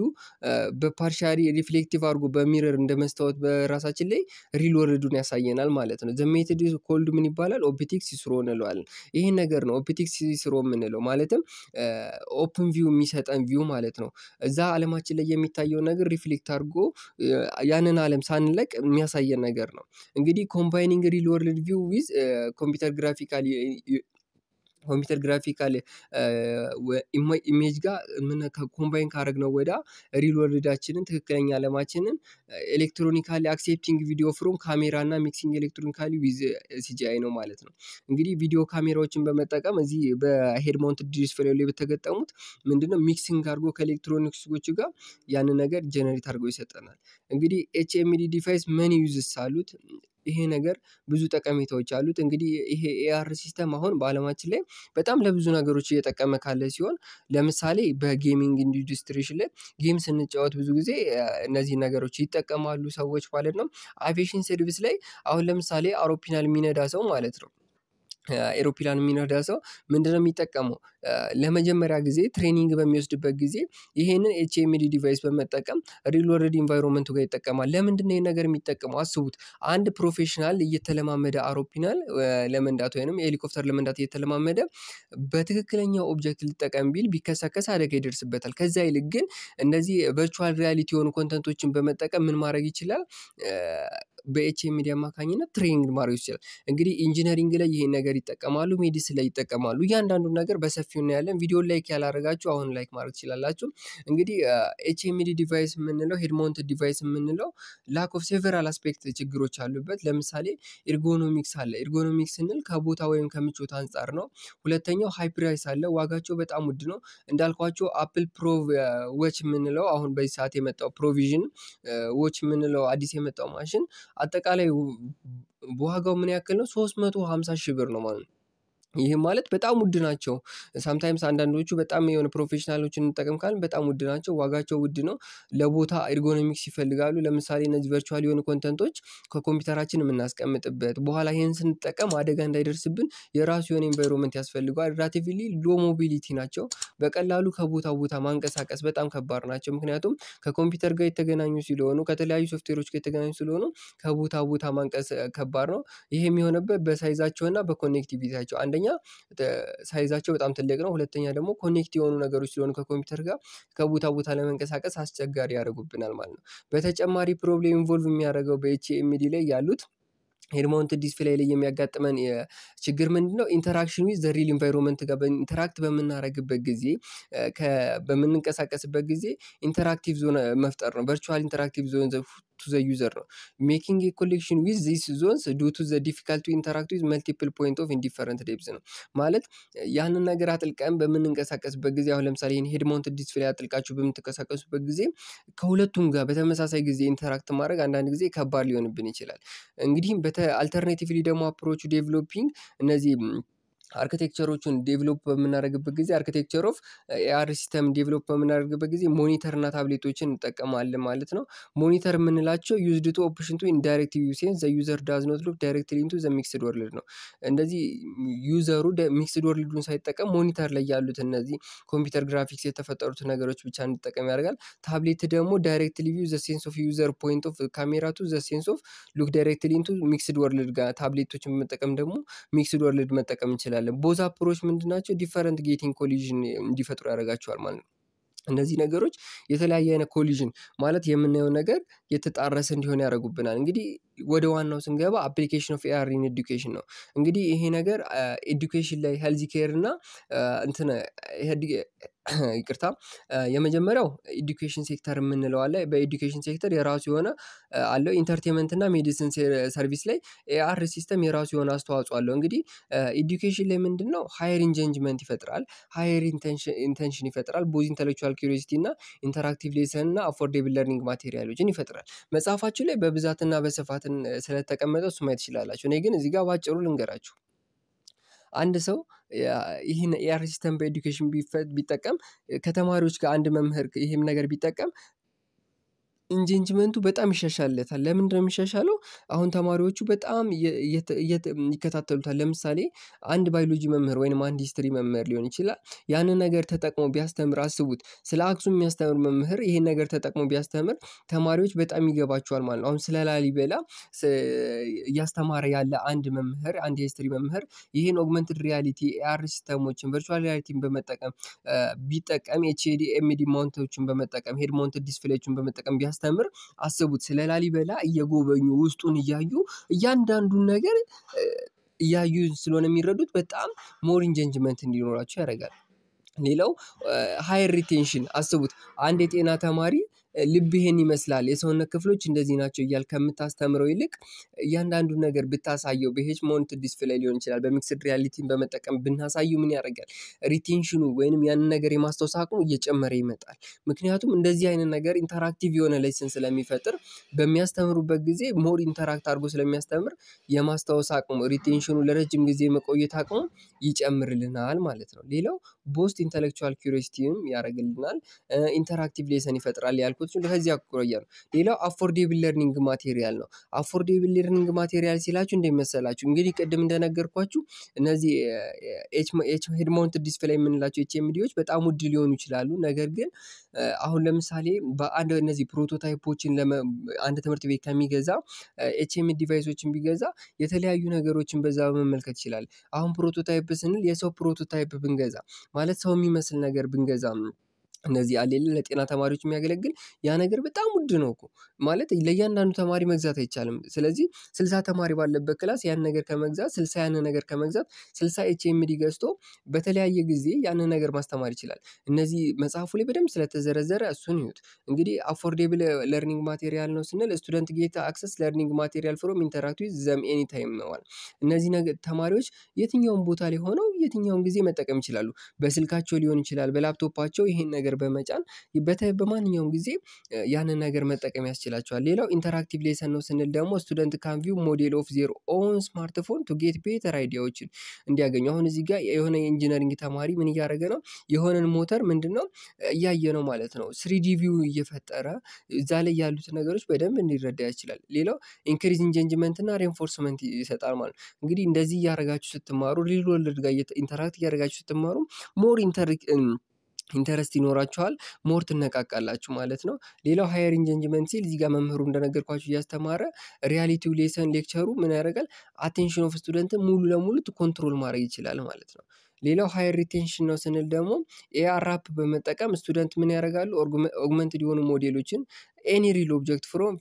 በፓርሻሪ ሪፍሌክቲቭ አድርጎ በሚረር እንደመስታወት በራሳችን ላይ ሪል ወርልዱን ያሳየናል ይለናል ማለት ነው። ዘሜትድ ኮልድ ምን ይባላል? ኦፕቲክ ሲስሮ እንለዋለን። ይህ ነገር ነው ኦፕቲክ ሲስሮ የምንለው ማለትም ኦፕን ቪው የሚሰጠን ቪው ማለት ነው። እዛ አለማችን ላይ የሚታየው ነገር ሪፍሌክት አድርጎ ያንን አለም ሳንለቅ የሚያሳየን ነገር ነው። እንግዲህ ኮምባይኒንግ ሪል ወርልድ ቪው ዊዝ ኮምፒውተር ግራፊካል ኮምፒውተር ግራፊካል ኢሜጅ ጋር ምን ኮምባይን ነው ወዳ ሪል ወርልዳችንን ትክክለኛ ዓለማችንን ኤሌክትሮኒካሊ አክሴፕቲንግ ቪዲዮ ፍሮም ካሜራ እና ሚክሲንግ ኤሌክትሮኒካሊ ዊዝ ሲጂአይ ነው ማለት ነው። እንግዲህ ቪዲዮ ካሜራዎችን በመጠቀም እዚህ በሄድ ማውንትድ ዲስፕሌይ ላይ በተገጠሙት ምንድነው ሚክሲንግ አድርጎ ከኤሌክትሮኒክሶቹ ጋር ያንን ነገር ጀነሬት አድርጎ ይሰጠናል። እንግዲህ ኤችኤምዲ ዲቫይስ መን ዩዝስ አሉት ይሄ ነገር ብዙ ጠቀሜታዎች አሉት። እንግዲህ ይሄ ኤአር ሲስተም አሁን በአለማችን ላይ በጣም ለብዙ ነገሮች እየጠቀመ ካለ ሲሆን ለምሳሌ በጌሚንግ ኢንዱስትሪሽ ላይ ጌም ስንጫወት ብዙ ጊዜ እነዚህ ነገሮች ይጠቀማሉ ሰዎች ማለት ነው። አቪዬሽን ሰርቪስ ላይ አሁን ለምሳሌ አውሮፕላን የሚነዳ ሰው ማለት ነው ኤሮፕላን የሚነዳ ሰው ምንድነው የሚጠቀመው? ለመጀመሪያ ጊዜ ትሬኒንግ በሚወስድበት ጊዜ ይሄንን ኤችኤምዲ ዲቫይስ በመጠቀም ሪል ወርልድ ኢንቫይሮንመንቱ ጋር ይጠቀማል። ለምንድነው ይህ ነገር የሚጠቀመው? አስቡት አንድ ፕሮፌሽናል እየተለማመደ አውሮፕላን ለመንዳት ወይም ሄሊኮፕተር ለመንዳት እየተለማመደ በትክክለኛው ኦብጀክት ሊጠቀም ቢል ቢከሰከስ አደጋ ይደርስበታል። ከዛ ይልቅ ግን እንደዚህ ቨርቹዋል ሪያሊቲ የሆኑ ኮንተንቶችን በመጠቀም ምን ማድረግ ይችላል? በኤችኤምዲ አማካኝነት ትሬኒንግ ማድረግ ይችላል። እንግዲህ ኢንጂነሪንግ ላይ ይሄን ነገር ይጠቀማሉ፣ ሜዲስን ላይ ይጠቀማሉ። እያንዳንዱ ነገር በሰፊው እናያለን። ቪዲዮ ላይክ ያላረጋችሁ አሁን ላይክ ማድረግ ትችላላችሁ። እንግዲህ ኤችኤምዲ ዲቫይስ የምንለው ሄድ ዲቫይስ የምንለው ላክ ኦፍ ሴቨራል አስፔክት ችግሮች አሉበት። ለምሳሌ ኤርጎኖሚክስ አለ። ኤርጎኖሚክስ ስንል ከቦታ ወይም ከምቾት አንጻር ነው። ሁለተኛው ሃይ ፕራይስ አለ። ዋጋቸው በጣም ውድ ነው። እንዳልኳቸው አፕል ፕሮ ዎች የምንለው አሁን በዚህ ሰዓት የመጣው ፕሮቪዥን ዎች የምንለው አዲስ የመጣው ማሽን አጠቃላይ ዋጋው ምን ያክል ነው? ሶስት መቶ ሀምሳ ሺህ ብር ነው ማለት ነው። ይህም ማለት በጣም ውድ ናቸው። ሳምታይምስ አንዳንዶቹ በጣም የሆነ ፕሮፌሽናሎች እንጠቀም ካልን በጣም ውድ ናቸው። ዋጋቸው ውድ ነው። ለቦታ ኤርጎኖሚክስ ይፈልጋሉ። ለምሳሌ እነዚህ ቨርቹዋል የሆኑ ኮንተንቶች ከኮምፒውተራችን የምናስቀምጥበት በኋላ ይህን ስንጠቀም አደጋ እንዳይደርስብን የራሱ የሆነ ኤንቫይሮንመንት ያስፈልገዋል። ራቲቪሊ ሎ ሞቢሊቲ ናቸው። በቀላሉ ከቦታ ቦታ ማንቀሳቀስ በጣም ከባድ ናቸው። ምክንያቱም ከኮምፒውተር ጋር የተገናኙ ስለሆኑ ከተለያዩ ሶፍትዌሮች ጋር የተገናኙ ስለሆኑ ከቦታ ቦታ ማንቀስ ከባድ ነው። ይህ የሚሆንበት በሳይዛቸውና በኮኔክቲቪቲቸው ። አንደ አንደኛ ሳይዛቸው በጣም ትልቅ ነው። ሁለተኛ ደግሞ ኮኔክት የሆኑ ነገሮች ስለሆኑ ከኮምፒውተር ጋር ከቦታ ቦታ ለመንቀሳቀስ አስቸጋሪ ያደርጉብናል ማለት ነው። በተጨማሪ ፕሮብሌም ኢንቮልቭ የሚያደርገው በኤችኤምዲ ላይ ያሉት ሄድማውንት ዲስፕሌይ ላይ የሚያጋጥመን ችግር ምንድነው? ኢንተራክሽን ዊዝ ዘ ሪል ኢንቫይሮንመንት ጋር ኢንተራክት በምናደርግበት ጊዜ በምንንቀሳቀስበት ጊዜ ኢንተራክቲቭ ዞን መፍጠር ነው። ቨርቹዋል ኢንተራክቲቭ ዞን ቱ ዘ ዩዘር ነው። ሜኪንግ ኮሌክሽን ዊዝ ዚስ ዞንስ ዱ ቱ ዘ ዲፊካልቲ ኢንተራክት ዊዝ መልቲፕል ፖይንት ኦፍ ኢንዲፈረንት ዴፕስ ነው ማለት ያንን ነገር አጥልቀን በምንንቀሳቀስበት ጊዜ አሁን ለምሳሌ ይህን ሄድ ማውንት ዲስፕሌይ አጥልቃችሁ በምትንቀሳቀሱበት ጊዜ ከሁለቱም ጋር በተመሳሳይ ጊዜ ኢንተራክት ማድረግ አንዳንድ ጊዜ ከባድ ሊሆንብን ይችላል። እንግዲህ አልተርኔቲቭሊ ደግሞ አፕሮቹ ዴቭሎፒንግ እነዚህ አርክቴክቸሮቹን ዴቨሎፕ በምናደርግበት ጊዜ አርክቴክቸር ኦፍ ኤአር ሲስተም ዴቨሎፕ በምናደርግበት ጊዜ ሞኒተርና ታብሌቶችን እንጠቀማለን ማለት ነው። ሞኒተር የምንላቸው ዩዝድ ቱ ኦፕሽን ቱ ኢንዳይሬክት ዩ ሴንስ ዘ ዩዘር ዳዝ ኖት ሉክ ዳይሬክት ሊንቱ ዘ ሚክስድ ወርልድ ነው። እንደዚህ ዩዘሩ ሚክስድ ወርልዱን ሳይጠቀም ሞኒተር ላይ ያሉት እነዚህ ኮምፒውተር ግራፊክስ የተፈጠሩት ነገሮች ብቻ እንጠቀም ያደርጋል። ታብሌት ደግሞ ዳይሬክት ቪው ዘ ሴንስ ኦፍ ዩዘር ፖይንት ኦፍ ካሜራ ቱ ዘ ሴንስ ኦፍ ሉክ ዳይሬክት ሊንቱ ሚክስድ ወርልድ ጋር ታብሌቶችን በመጠቀም ደግሞ ሚክስድ ወርልድ መጠቀም እንችላለን እንችላለን። ቦዝ አፕሮች ምንድናቸው? ዲፈረንት ጌቲንግ ኮሊዥን እንዲፈጥሩ ያደርጋቸዋል ማለት ነው። እነዚህ ነገሮች የተለያየ አይነት ኮሊዥን ማለት የምናየው ነገር የተጣረሰ እንዲሆን ያደርጉብናል። እንግዲህ ወደ ዋናው ስንገባ አፕሊኬሽን ኦፍ ኤአር ኢን ኤዱኬሽን ነው። እንግዲህ ይሄ ነገር ኤዱኬሽን ላይ ሄልዚ ኬር እና እንትን ይቅርታ የመጀመሪያው ኤዱኬሽን ሴክተር የምንለው አለ በኤዱኬሽን ሴክተር የራሱ የሆነ አለው ኢንተርቴንመንት እና ሜዲሲን ሰርቪስ ላይ ኤአር ሲስተም የራሱ የሆነ አስተዋጽኦ አለው። እንግዲህ ኤዱኬሽን ላይ ነው ሃየር ኢንጀንጅመንት ይፈጥራል ሃየር ኢንተንሽን ይፈጥራል ቦዝ ኢንተሌክቹዋል ኪሪዮሲቲ እና ኢንተራክቲቭ ሌሰን እና አፎርዴብል ለርኒንግ ማቴሪያሎችን ይፈጥራል። መጽሐፋችሁ ላይ በብዛትና በስፋት ስለተቀመጠ እሱ ማየት ትችላላችሁ። እኔ ግን እዚህ ጋር ልንገራችሁ አንድ ሰው ይህን ኤአር ሲስተም በኤዱኬሽን ቢጠቀም ከተማሪዎች ጋር አንድ መምህር ይህም ነገር ቢጠቀም ኢንጀንጅመንቱ በጣም ይሻሻለታል። ለምንድነው የሚሻሻለው? አሁን ተማሪዎቹ በጣም ይከታተሉታል። ለምሳሌ አንድ ባዮሎጂ መምህር ወይንም አንድ ሂስትሪ መምህር ሊሆን ይችላል። ያንን ነገር ተጠቅሞ ቢያስተምር አስቡት፣ ስለ አክሱም የሚያስተምር መምህር ይሄን ነገር ተጠቅሞ ቢያስተምር ተማሪዎች በጣም ይገባቸዋል ማለት ነው። አሁን ስለ ላሊበላ እያስተማረ ያለ አንድ መምህር፣ አንድ ሂስትሪ መምህር ይሄን ኦግመንትድ ሪያሊቲ፣ ኤአር ሲስተሞችን፣ ቨርቹዋል ሪያሊቲን በመጠቀም ቢጠቀም ኤችዲ ኤምዲ ማውንቶችን በመጠቀም ሄድ ማውንትድ ዲስፕሌዎችን በመጠቀም ቢያስ ስታስተምር አስቡት፣ ስለ ላሊበላ እየጎበኙ ውስጡን እያዩ እያንዳንዱን ነገር እያዩ ስለሆነ የሚረዱት በጣም ሞር ኢንጀንጅመንት እንዲኖራቸው ያደርጋል። ሌላው ሃይር ሪቴንሽን አስቡት፣ አንድ የጤና ተማሪ ልብ ይሄን ይመስላል፣ የሰውነት ክፍሎች እንደዚህ ናቸው እያል ከምታስተምረው ይልቅ እያንዳንዱ ነገር ብታሳየው በሄች ማውንት ዲስፕሌይ ሊሆን ይችላል፣ በሚክስድ ሪያሊቲን በመጠቀም ብናሳዩ ምን ያደርጋል? ሪቴንሽኑ ወይንም ያንን ነገር የማስታወስ አቅሙ እየጨመረ ይመጣል። ምክንያቱም እንደዚህ አይነት ነገር ኢንተራክቲቭ የሆነ ሌስን ስለሚፈጥር በሚያስተምሩበት ጊዜ ሞር ኢንተራክት አድርጎ ስለሚያስተምር የማስታወስ አቅሙ ሪቴንሽኑ ለረጅም ጊዜ መቆየት አቅሙ ይጨምርልናል ማለት ነው። ሌላው ቦስት ኢንተሌክቹዋል ኪሪዮሲቲም ያደርግልናል። ኢንተራክቲቭ ሌሰን ይፈጥራል ያልኩት ሀሳቦችን ከዚህ ያቆያሉ። ሌላው አፎርዴብል ለርኒንግ ማቴሪያል ነው። አፎርዴብል ለርኒንግ ማቴሪያል ሲላችሁ እንደሚመሰላችሁ እንግዲህ ቅድም እንደነገርኳችሁ እነዚህ ሄድ ማውንት ዲስፕሌይ የምንላቸው ኤች በጣም ውድ ሊሆኑ ይችላሉ። ነገር ግን አሁን ለምሳሌ በአንድ እነዚህ ፕሮቶታይፖችን አንድ ትምህርት ቤት ከሚገዛ ኤች ኤም ዲቫይሶችን ቢገዛ የተለያዩ ነገሮችን በዛ በመመልከት ይችላል። አሁን ፕሮቶታይፕ ስንል የሰው ፕሮቶታይፕ ብንገዛ ማለት ሰው የሚመስል ነገር ብንገዛ እነዚህ አሌለ ለጤና ተማሪዎች የሚያገለግል ያ ነገር በጣም ውድ ነው እኮ ማለት ለእያንዳንዱ ተማሪ መግዛት አይቻልም። ስለዚህ ስልሳ ተማሪ ባለበት ክላስ ያን ነገር ከመግዛት ስልሳ ያን ነገር ከመግዛት ስልሳ ኤችኤምዲ ገዝቶ በተለያየ ጊዜ ያን ነገር ማስተማር ይችላል። እነዚህ መጽሐፉ ላይ በደንብ ስለተዘረዘረ እሱን ይዩት። እንግዲህ አፎርዴብል ለርኒንግ ማቴሪያል ነው ስንል ስቱደንት ጌታ አክሰስ ለርኒንግ ማቴሪያል ፍሮም ኢንተራክቲ ዘም ኤኒ ታይም ነዋል። እነዚህ ተማሪዎች የትኛውን ቦታ ላይ ሆነው የትኛውም ጊዜ መጠቀም ይችላሉ። በስልካቸው ሊሆን ይችላል በላፕቶፓቸው ይሄን ነገር ነገር በመጫን በማንኛውም ጊዜ ያንን ነገር መጠቀም ያስችላቸዋል። ሌላው ኢንተራክቲቭ ሌሰን ነው ስንል ደግሞ ስቱደንት ካን ቪው ሞዴል ኦፍ ዜር ኦን ስማርትፎን ቱ ጌት ቤተር አይዲያዎችን እንዲያገኙ አሁን እዚህ ጋር የሆነ የኢንጂነሪንግ ተማሪ ምን እያደረገ ነው የሆነን ሞተር ምንድነው እያየ ነው ማለት ነው ስሪዲ ቪው እየፈጠረ እዛ ላይ ያሉትን ነገሮች በደንብ እንዲረዳ ያስችላል። ሌላው ኢንክሪዝ ኢንጀንጅመንት እና ሬንፎርስመንት ይሰጣል ማለት ነው። እንግዲህ እንደዚህ እያደረጋችሁ ስትማሩ ሪል ወርልድ ጋር ኢንተራክት እያደረጋችሁ ስትማሩ ሞር ኢንተር ኢንተረስት ይኖራችኋል ሞር ትነቃቃላችሁ ማለት ነው። ሌላው ሃየር ኢንጀንጅመንት ሲል እዚህ ጋር መምህሩ እንደነገርኳችሁ እያስተማረ ሪያሊቲው ሌሰን ሌክቸሩ ምን ያደርጋል አቴንሽን ኦፍ ስቱደንትን ሙሉ ለሙሉ ኮንትሮል ማድረግ ይችላል ማለት ነው። ሌላው ሃየር ሪቴንሽን ነው ስንል ደግሞ ኤአር አፕ በመጠቀም ስቱደንት ምን ያደርጋሉ ኦግመንትድ የሆኑ ሞዴሎችን ኤኒ ሪል ኦብጀክት ፍሮም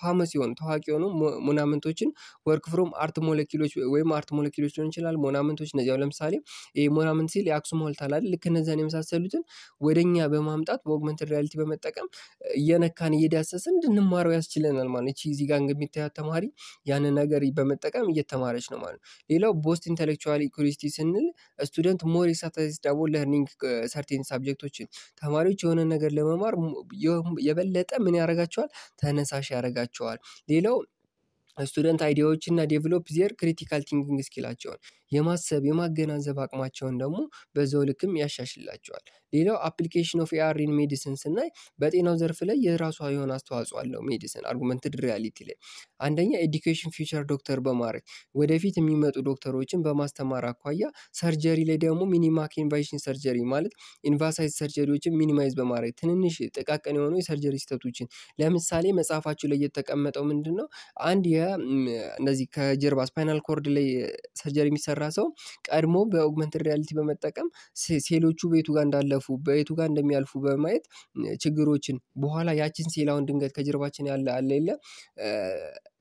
ፋመስ ሲሆን ታዋቂ የሆኑ ሞናመንቶችን ወርክ ፍሮም አርት ሞለኪሎች ወይም አርት ሞለኪሎች ሊሆን ይችላል። ሞናመንቶች እነዚያው ለምሳሌ ይህ ሞናመንት ሲል የአክሱም ሐውልት አለ ልክ እነዚያን የመሳሰሉትን ወደኛ በማምጣት በኦግመንትድ ሪያሊቲ በመጠቀም እየነካን እየዳሰስን እንድንማረው ያስችለናል ማለት ነው። ይቺ እዚህ ጋር የሚታያት ተማሪ ያንን ነገር በመጠቀም እየተማረች ነው ማለት ነው። ሌላው ቦስት ኢንተሌክቹዋል ኩሪዮሲቲ ስንል ስቱደንት ሞር ኤክሳይትድ ዳቦ ለርኒንግ ሰርቴን ሳብጀክቶችን ተማሪዎች የሆነ ነገር ለመማር የበለጠ ምን ያደርጋቸዋል ተነሳሽ ያደርጋቸዋል። ሌላው ስቱደንት አይዲያዎች እና ዴቨሎፕ ዜር ክሪቲካል ቲንኪንግ ስኪላቸውን የማሰብ የማገናዘብ አቅማቸውን ደግሞ በዛው ልክም ያሻሽላቸዋል። ሌላው አፕሊኬሽን ኦፍ ኤአር ሜዲሲን ስናይ በጤናው ዘርፍ ላይ የራሷ የሆነ አስተዋጽኦ አለው። ሜዲሲን አርጉመንትድ ሪያሊቲ ላይ አንደኛ ኤዲኬሽን ፊውቸር ዶክተር በማድረግ ወደፊት የሚመጡ ዶክተሮችን በማስተማር አኳያ ሰርጀሪ ላይ ደግሞ ሚኒማክ ኢንቫይሽን ሰርጀሪ ማለት ኢንቫሳይዝ ሰርጀሪዎችን ሚኒማይዝ በማድረግ ትንንሽ ጥቃቅን የሆኑ የሰርጀሪ ስህተቶችን ለምሳሌ መጽሐፋቸው ላይ የተቀመጠው ምንድነው? አንድ የእነዚህ ከጀርባ ስፓይናል ኮርድ ላይ ሰርጀሪ የሚሰራ የሚሰራ ሰው ቀድሞ በኦግመንትድ ሪያሊቲ በመጠቀም ሴሎቹ ቤቱ ጋር እንዳለፉ በቤቱ ጋር እንደሚያልፉ በማየት ችግሮችን በኋላ ያችን ሴል ድንገት ከጀርባችን ያለ አለ የለ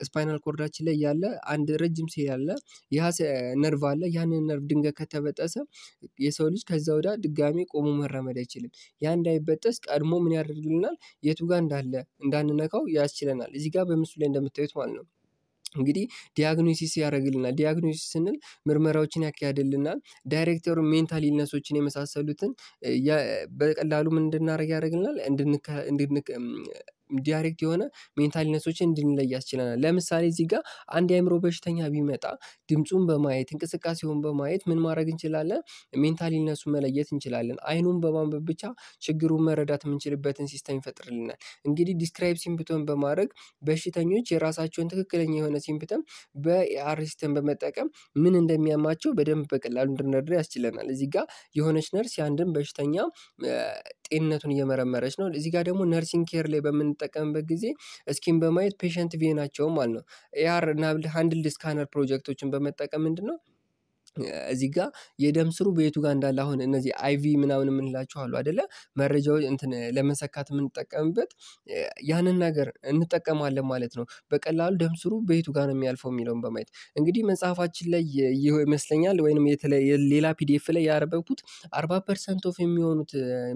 ስፓይናል ኮርዳችን ላይ ያለ አንድ ረጅም ሴል አለ። ያ ነርቭ አለ ያንን ነርቭ ድንገት ከተበጠሰ የሰው ልጅ ከዛ ወዳ ድጋሚ ቆሞ መራመድ አይችልም። ያ እንዳይበጠስ ቀድሞ ምን ያደርግልናል የቱ ጋር እንዳለ እንዳንነካው ያስችለናል። እዚህ ጋር በምስሉ ላይ እንደምታዩት ማለት ነው እንግዲህ ዲያግኖሲስ ያደርግልናል። ዲያግኖሲስ ስንል ምርመራዎችን ያካሄድልናል። ዳይሬክተሩ ሜንታል ኢልነሶችን የመሳሰሉትን በቀላሉ ምን እንድናደርግ ያደርግልናል ዳይሬክት የሆነ ሜንታሊነሶችን እንድንለይ ያስችለናል። ለምሳሌ እዚህ ጋር አንድ የአእምሮ በሽተኛ ቢመጣ ድምፁን በማየት እንቅስቃሴውን በማየት ምን ማድረግ እንችላለን ሜንታሊነሱ መለየት እንችላለን። አይኑን በማንበብ ብቻ ችግሩን መረዳት የምንችልበትን ሲስተም ይፈጥርልናል። እንግዲህ ዲስክራይብ ሲምፕቶም በማድረግ በሽተኞች የራሳቸውን ትክክለኛ የሆነ ሲምፕተም በኤአር ሲስተም በመጠቀም ምን እንደሚያማቸው በደንብ በቀላሉ እንድንረዳ ያስችለናል። እዚህ ጋር የሆነች ነርስ የአንድን በሽተኛ ጤንነቱን እየመረመረች ነው። እዚህ ጋር ደግሞ ነርሲንግ ኬር ላይ በምንጠ በምንጠቀምበት ጊዜ እስኪም በማየት ፔሽንት ቪኤ ናቸው ማለት ነው። ኤአር እና ሃንድልድ ስካነር ፕሮጀክቶችን በመጠቀም ምንድነው እዚህ ጋ የደም ስሩ ቤቱ ጋር እንዳለ አሁን እነዚህ አይቪ ምናምን የምንላቸው አሉ አደለ፣ መረጃዎች እንትን ለመሰካት የምንጠቀምበት ያንን ነገር እንጠቀማለን ማለት ነው። በቀላሉ ደም ስሩ ቤቱ ጋር ነው የሚያልፈው የሚለውን በማየት እንግዲህ መጽሐፋችን ላይ ይመስለኛል ወይም ሌላ ፒዲኤፍ ላይ ያረበኩት አርባ ፐርሰንት ኦፍ የሚሆኑት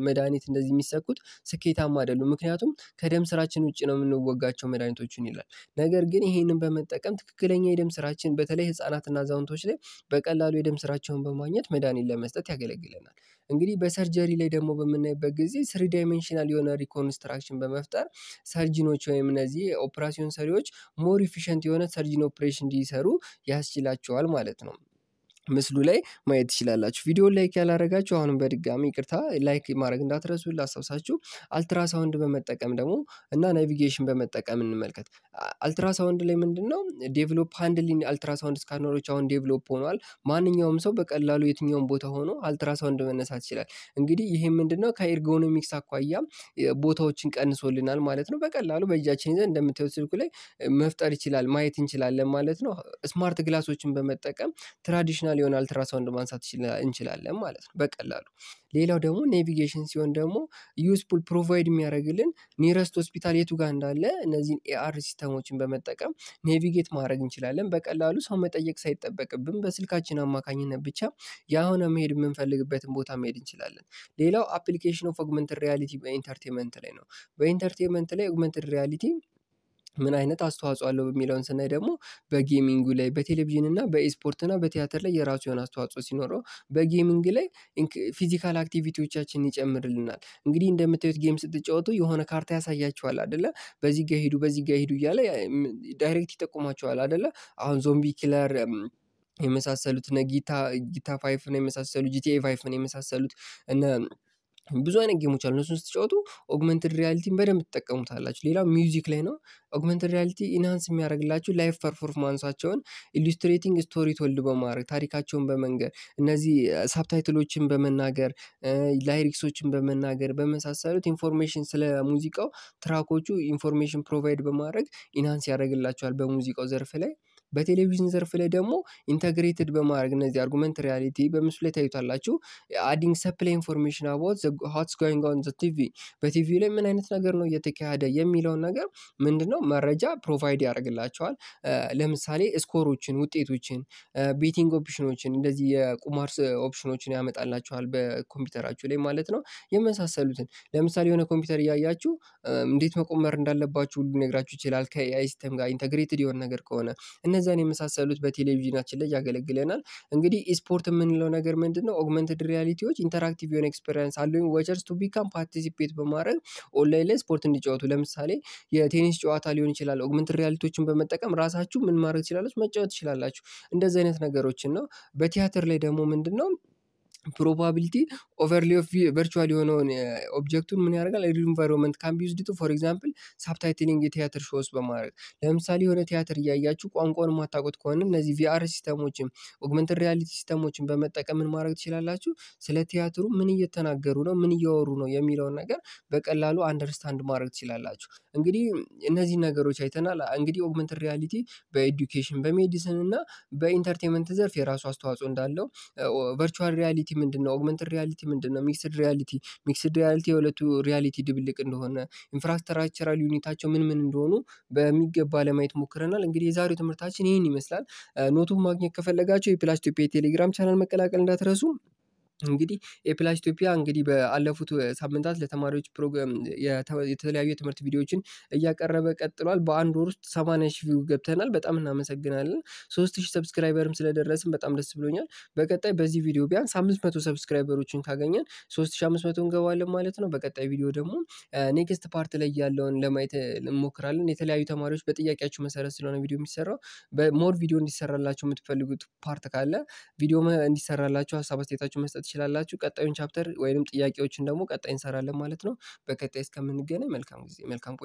መድሃኒት እንደዚህ የሚሰኩት ስኬታማ አይደሉም ምክንያቱም ከደም ስራችን ውጭ ነው የምንወጋቸው መድኃኒቶችን ይላል። ነገር ግን ይሄንን በመጠቀም ትክክለኛ የደም ስራችን በተለይ ህፃናትና አዛውንቶች ላይ በቀላሉ በቀላሉ የደም ስራቸውን በማግኘት መድሃኒት ለመስጠት ያገለግለናል። እንግዲህ በሰርጀሪ ላይ ደግሞ በምናይበት ጊዜ ስሪ ዳይሜንሽናል የሆነ ሪኮንስትራክሽን በመፍጠር ሰርጂኖች ወይም እነዚህ ኦፕራሲዮን ሰሪዎች ሞር ኢፊሸንት የሆነ ሰርጂን ኦፕሬሽን እንዲሰሩ ያስችላቸዋል ማለት ነው ምስሉ ላይ ማየት ትችላላችሁ። ቪዲዮ ላይክ ያላረጋችሁ አሁንም በድጋሚ ይቅርታ ላይክ ማድረግ እንዳትረሱ ላሳውሳችሁ። አልትራሳውንድ በመጠቀም ደግሞ እና ናቪጌሽን በመጠቀም እንመልከት። አልትራሳውንድ ላይ ምንድን ነው ዴቭሎፕ ሃንድሊን አልትራሳውንድ ስካነሮች አሁን ዴቭሎፕ ሆኗል። ማንኛውም ሰው በቀላሉ የትኛውም ቦታ ሆኖ አልትራሳውንድ መነሳት ይችላል። እንግዲህ ይሄ ምንድን ነው ከኤርጎኖሚክስ አኳያ ቦታዎችን ቀንሶልናል ማለት ነው። በቀላሉ በእጃችን ይዘን እንደምታዩት ስልኩ ላይ መፍጠር ይችላል ማየት እንችላለን ማለት ነው። ስማርት ግላሶችን በመጠቀም ትራዲሽናል ኖርማል የሆነ አልትራሳውንድ ማንሳት እንችላለን ማለት ነው በቀላሉ። ሌላው ደግሞ ኔቪጌሽን ሲሆን ደግሞ ዩስፑል ፕሮቫይድ የሚያደርግልን ኒረስት ሆስፒታል የቱ ጋር እንዳለ እነዚህን ኤአር ሲስተሞችን በመጠቀም ኔቪጌት ማድረግ እንችላለን። በቀላሉ ሰው መጠየቅ ሳይጠበቅብን በስልካችን አማካኝነት ብቻ ያሆነ መሄድ የምንፈልግበትን ቦታ መሄድ እንችላለን። ሌላው አፕሊኬሽን ኦፍ ኦግመንትድ ሪያሊቲ በኢንተርቴመንት ላይ ነው። በኢንተርቴመንት ላይ ኦግመንትድ ሪያሊቲ ምን አይነት አስተዋጽኦ አለው የሚለውን ስናይ ደግሞ በጌሚንጉ ላይ በቴሌቪዥን እና በኢስፖርት እና በቲያትር ላይ የራሱ የሆነ አስተዋጽኦ ሲኖረው በጌሚንግ ላይ ፊዚካል አክቲቪቲዎቻችንን ይጨምርልናል። እንግዲህ እንደምታዩት ጌም ስትጫወቱ የሆነ ካርታ ያሳያችኋል አደለ? በዚህ ጋር ሂዱ በዚህ ጋር ሂዱ እያለ ዳይሬክት ይጠቁማችኋል አደለ አሁን ዞምቢ ኪለር የመሳሰሉት ነ ጊታ ጊታ ፋይፍ ነው የመሳሰሉት ጂቲኤ ፋይፍ ነው የመሳሰሉት እነ ብዙ አይነት ጌሞች አሉ እነሱን ስትጫወቱ ኦግመንትድ ሪያሊቲን በደንብ ትጠቀሙታላችሁ። ሌላው ሚውዚክ ላይ ነው ኦግመንትድ ሪያሊቲ ኢንሃንስ የሚያደርግላችሁ ላይፍ ፐርፎርማንሳቸውን ኢሉስትሬቲንግ ስቶሪ ቶልድ በማድረግ ታሪካቸውን በመንገር እነዚህ ሳብታይትሎችን በመናገር ላይሪክሶችን በመናገር በመሳሰሉት ኢንፎርሜሽን ስለ ሙዚቃው ትራኮቹ ኢንፎርሜሽን ፕሮቫይድ በማድረግ ኢንሃንስ ያደርግላቸዋል በሙዚቃው ዘርፍ ላይ በቴሌቪዥን ዘርፍ ላይ ደግሞ ኢንተግሬትድ በማድረግ እነዚህ አርጉመንት ሪያሊቲ በምስሉ ላይ ታዩታላችሁ። አዲንግ ሰፕላይ ኢንፎርሜሽን አባውት ሆትስ ጎይንግ ኦን ቲቪ በቲቪ ላይ ምን አይነት ነገር ነው እየተካሄደ የሚለውን ነገር ምንድነው መረጃ ፕሮቫይድ ያደርግላቸዋል። ለምሳሌ ስኮሮችን፣ ውጤቶችን፣ ቤቲንግ ኦፕሽኖችን እንደዚህ የቁማር ኦፕሽኖችን ያመጣላቸዋል በኮምፒውተራችሁ ላይ ማለት ነው። የመሳሰሉትን ለምሳሌ የሆነ ኮምፒውተር እያያችሁ እንዴት መቆመር እንዳለባችሁ ሁሉ ነግራችሁ ይችላል። ከኤአይ ሲስተም ጋር ኢንተግሬትድ የሆነ ነገር ከሆነ እነዚያን የመሳሰሉት በቴሌቪዥናችን ላይ ያገለግለናል። እንግዲህ ስፖርት የምንለው ነገር ምንድነው? ኦግመንትድ ሪያሊቲዎች ኢንተራክቲቭ የሆነ ኤክስፔሪንስ ወይም ወቸርስ ቱ ቢካም ፓርቲሲፔት በማድረግ ኦንላይን ላይ ስፖርት እንዲጫወቱ ለምሳሌ የቴኒስ ጨዋታ ሊሆን ይችላል። ኦግመንትድ ሪያሊቲዎችን በመጠቀም ራሳችሁ ምን ማድረግ ትችላላችሁ መጫወት ትችላላችሁ። እንደዚህ አይነት ነገሮችን ነው። በቲያትር ላይ ደግሞ ምንድነው ፕሮባቢሊቲ ኦቨርሌ ኦፍ ቨርቹዋል የሆነውን ኦብጀክቱን ምን ያደርጋል ኢንቫይሮንመንት ካን ቢ ዩዝድ ቱ ፎር ኤግዛምፕል ሳብታይትሊንግ የቲያትር ሾስ በማድረግ ለምሳሌ የሆነ ቲያትር እያያችሁ ቋንቋውን ማታውቁት ከሆነ እነዚህ ቪአር ሲስተሞችን ኦግመንትድ ሪያሊቲ ሲስተሞችን በመጠቀም ምን ማድረግ ትችላላችሁ። ስለ ቲያትሩ ምን እየተናገሩ ነው፣ ምን እያወሩ ነው የሚለውን ነገር በቀላሉ አንደርስታንድ ማድረግ ትችላላችሁ። እንግዲህ እነዚህ ነገሮች አይተናል። እንግዲህ ኦግመንትድ ሪያሊቲ በኤዱኬሽን በሜዲሲን እና በኢንተርቴንመንት ዘርፍ የራሱ አስተዋጽኦ እንዳለው ቨርቹዋል ሪያሊቲ ምንድነው? ኦግመንትድ ሪያሊቲ ምንድነው? ሚክስድ ሪያሊቲ ሚክስድ ሪያሊቲ የሁለቱ ሪያሊቲ ድብልቅ እንደሆነ ኢንፍራስትራክቸራል ዩኒታቸው ምን ምን እንደሆኑ በሚገባ ለማየት ሞክረናል። እንግዲህ የዛሬው ትምህርታችን ይህን ይመስላል። ኖቱን ማግኘት ከፈለጋቸው የፕላስቶፒ ቴሌግራም የቴሌግራም ቻናል መቀላቀል እንዳትረሱ እንግዲህ ኤፕላስ ኢትዮጵያ እንግዲህ በአለፉት ሳምንታት ለተማሪዎች ፕሮግራም የተለያዩ የትምህርት ቪዲዮዎችን እያቀረበ ቀጥሏል። በአንድ ወር ውስጥ ሰማንያ ሺህ ቪው ገብተናል። በጣም እናመሰግናለን። ሶስት ሺህ ሰብስክራይበርም ስለደረስን በጣም ደስ ብሎኛል። በቀጣይ በዚህ ቪዲዮ ቢያንስ አምስት መቶ ሰብስክራይበሮችን ካገኘን ሶስት ሺህ አምስት መቶ እንገባለን ማለት ነው። በቀጣይ ቪዲዮ ደግሞ ኔክስት ፓርት ላይ ያለውን ለማየት እንሞክራለን። የተለያዩ ተማሪዎች በጥያቄያቸው መሰረት ስለሆነ ቪዲዮ የሚሰራው በሞር ቪዲዮ እንዲሰራላቸው የምትፈልጉት ፓርት ካለ ቪዲዮ እንዲሰራላቸው ሀሳብ አስተያየታቸው መስጠት ትችላላችሁ። ቀጣዩን ቻፕተር ወይንም ጥያቄዎችን ደግሞ ቀጣይ እንሰራለን ማለት ነው። በቀጣይ እስከምንገናኝ መልካም ጊዜ መልካም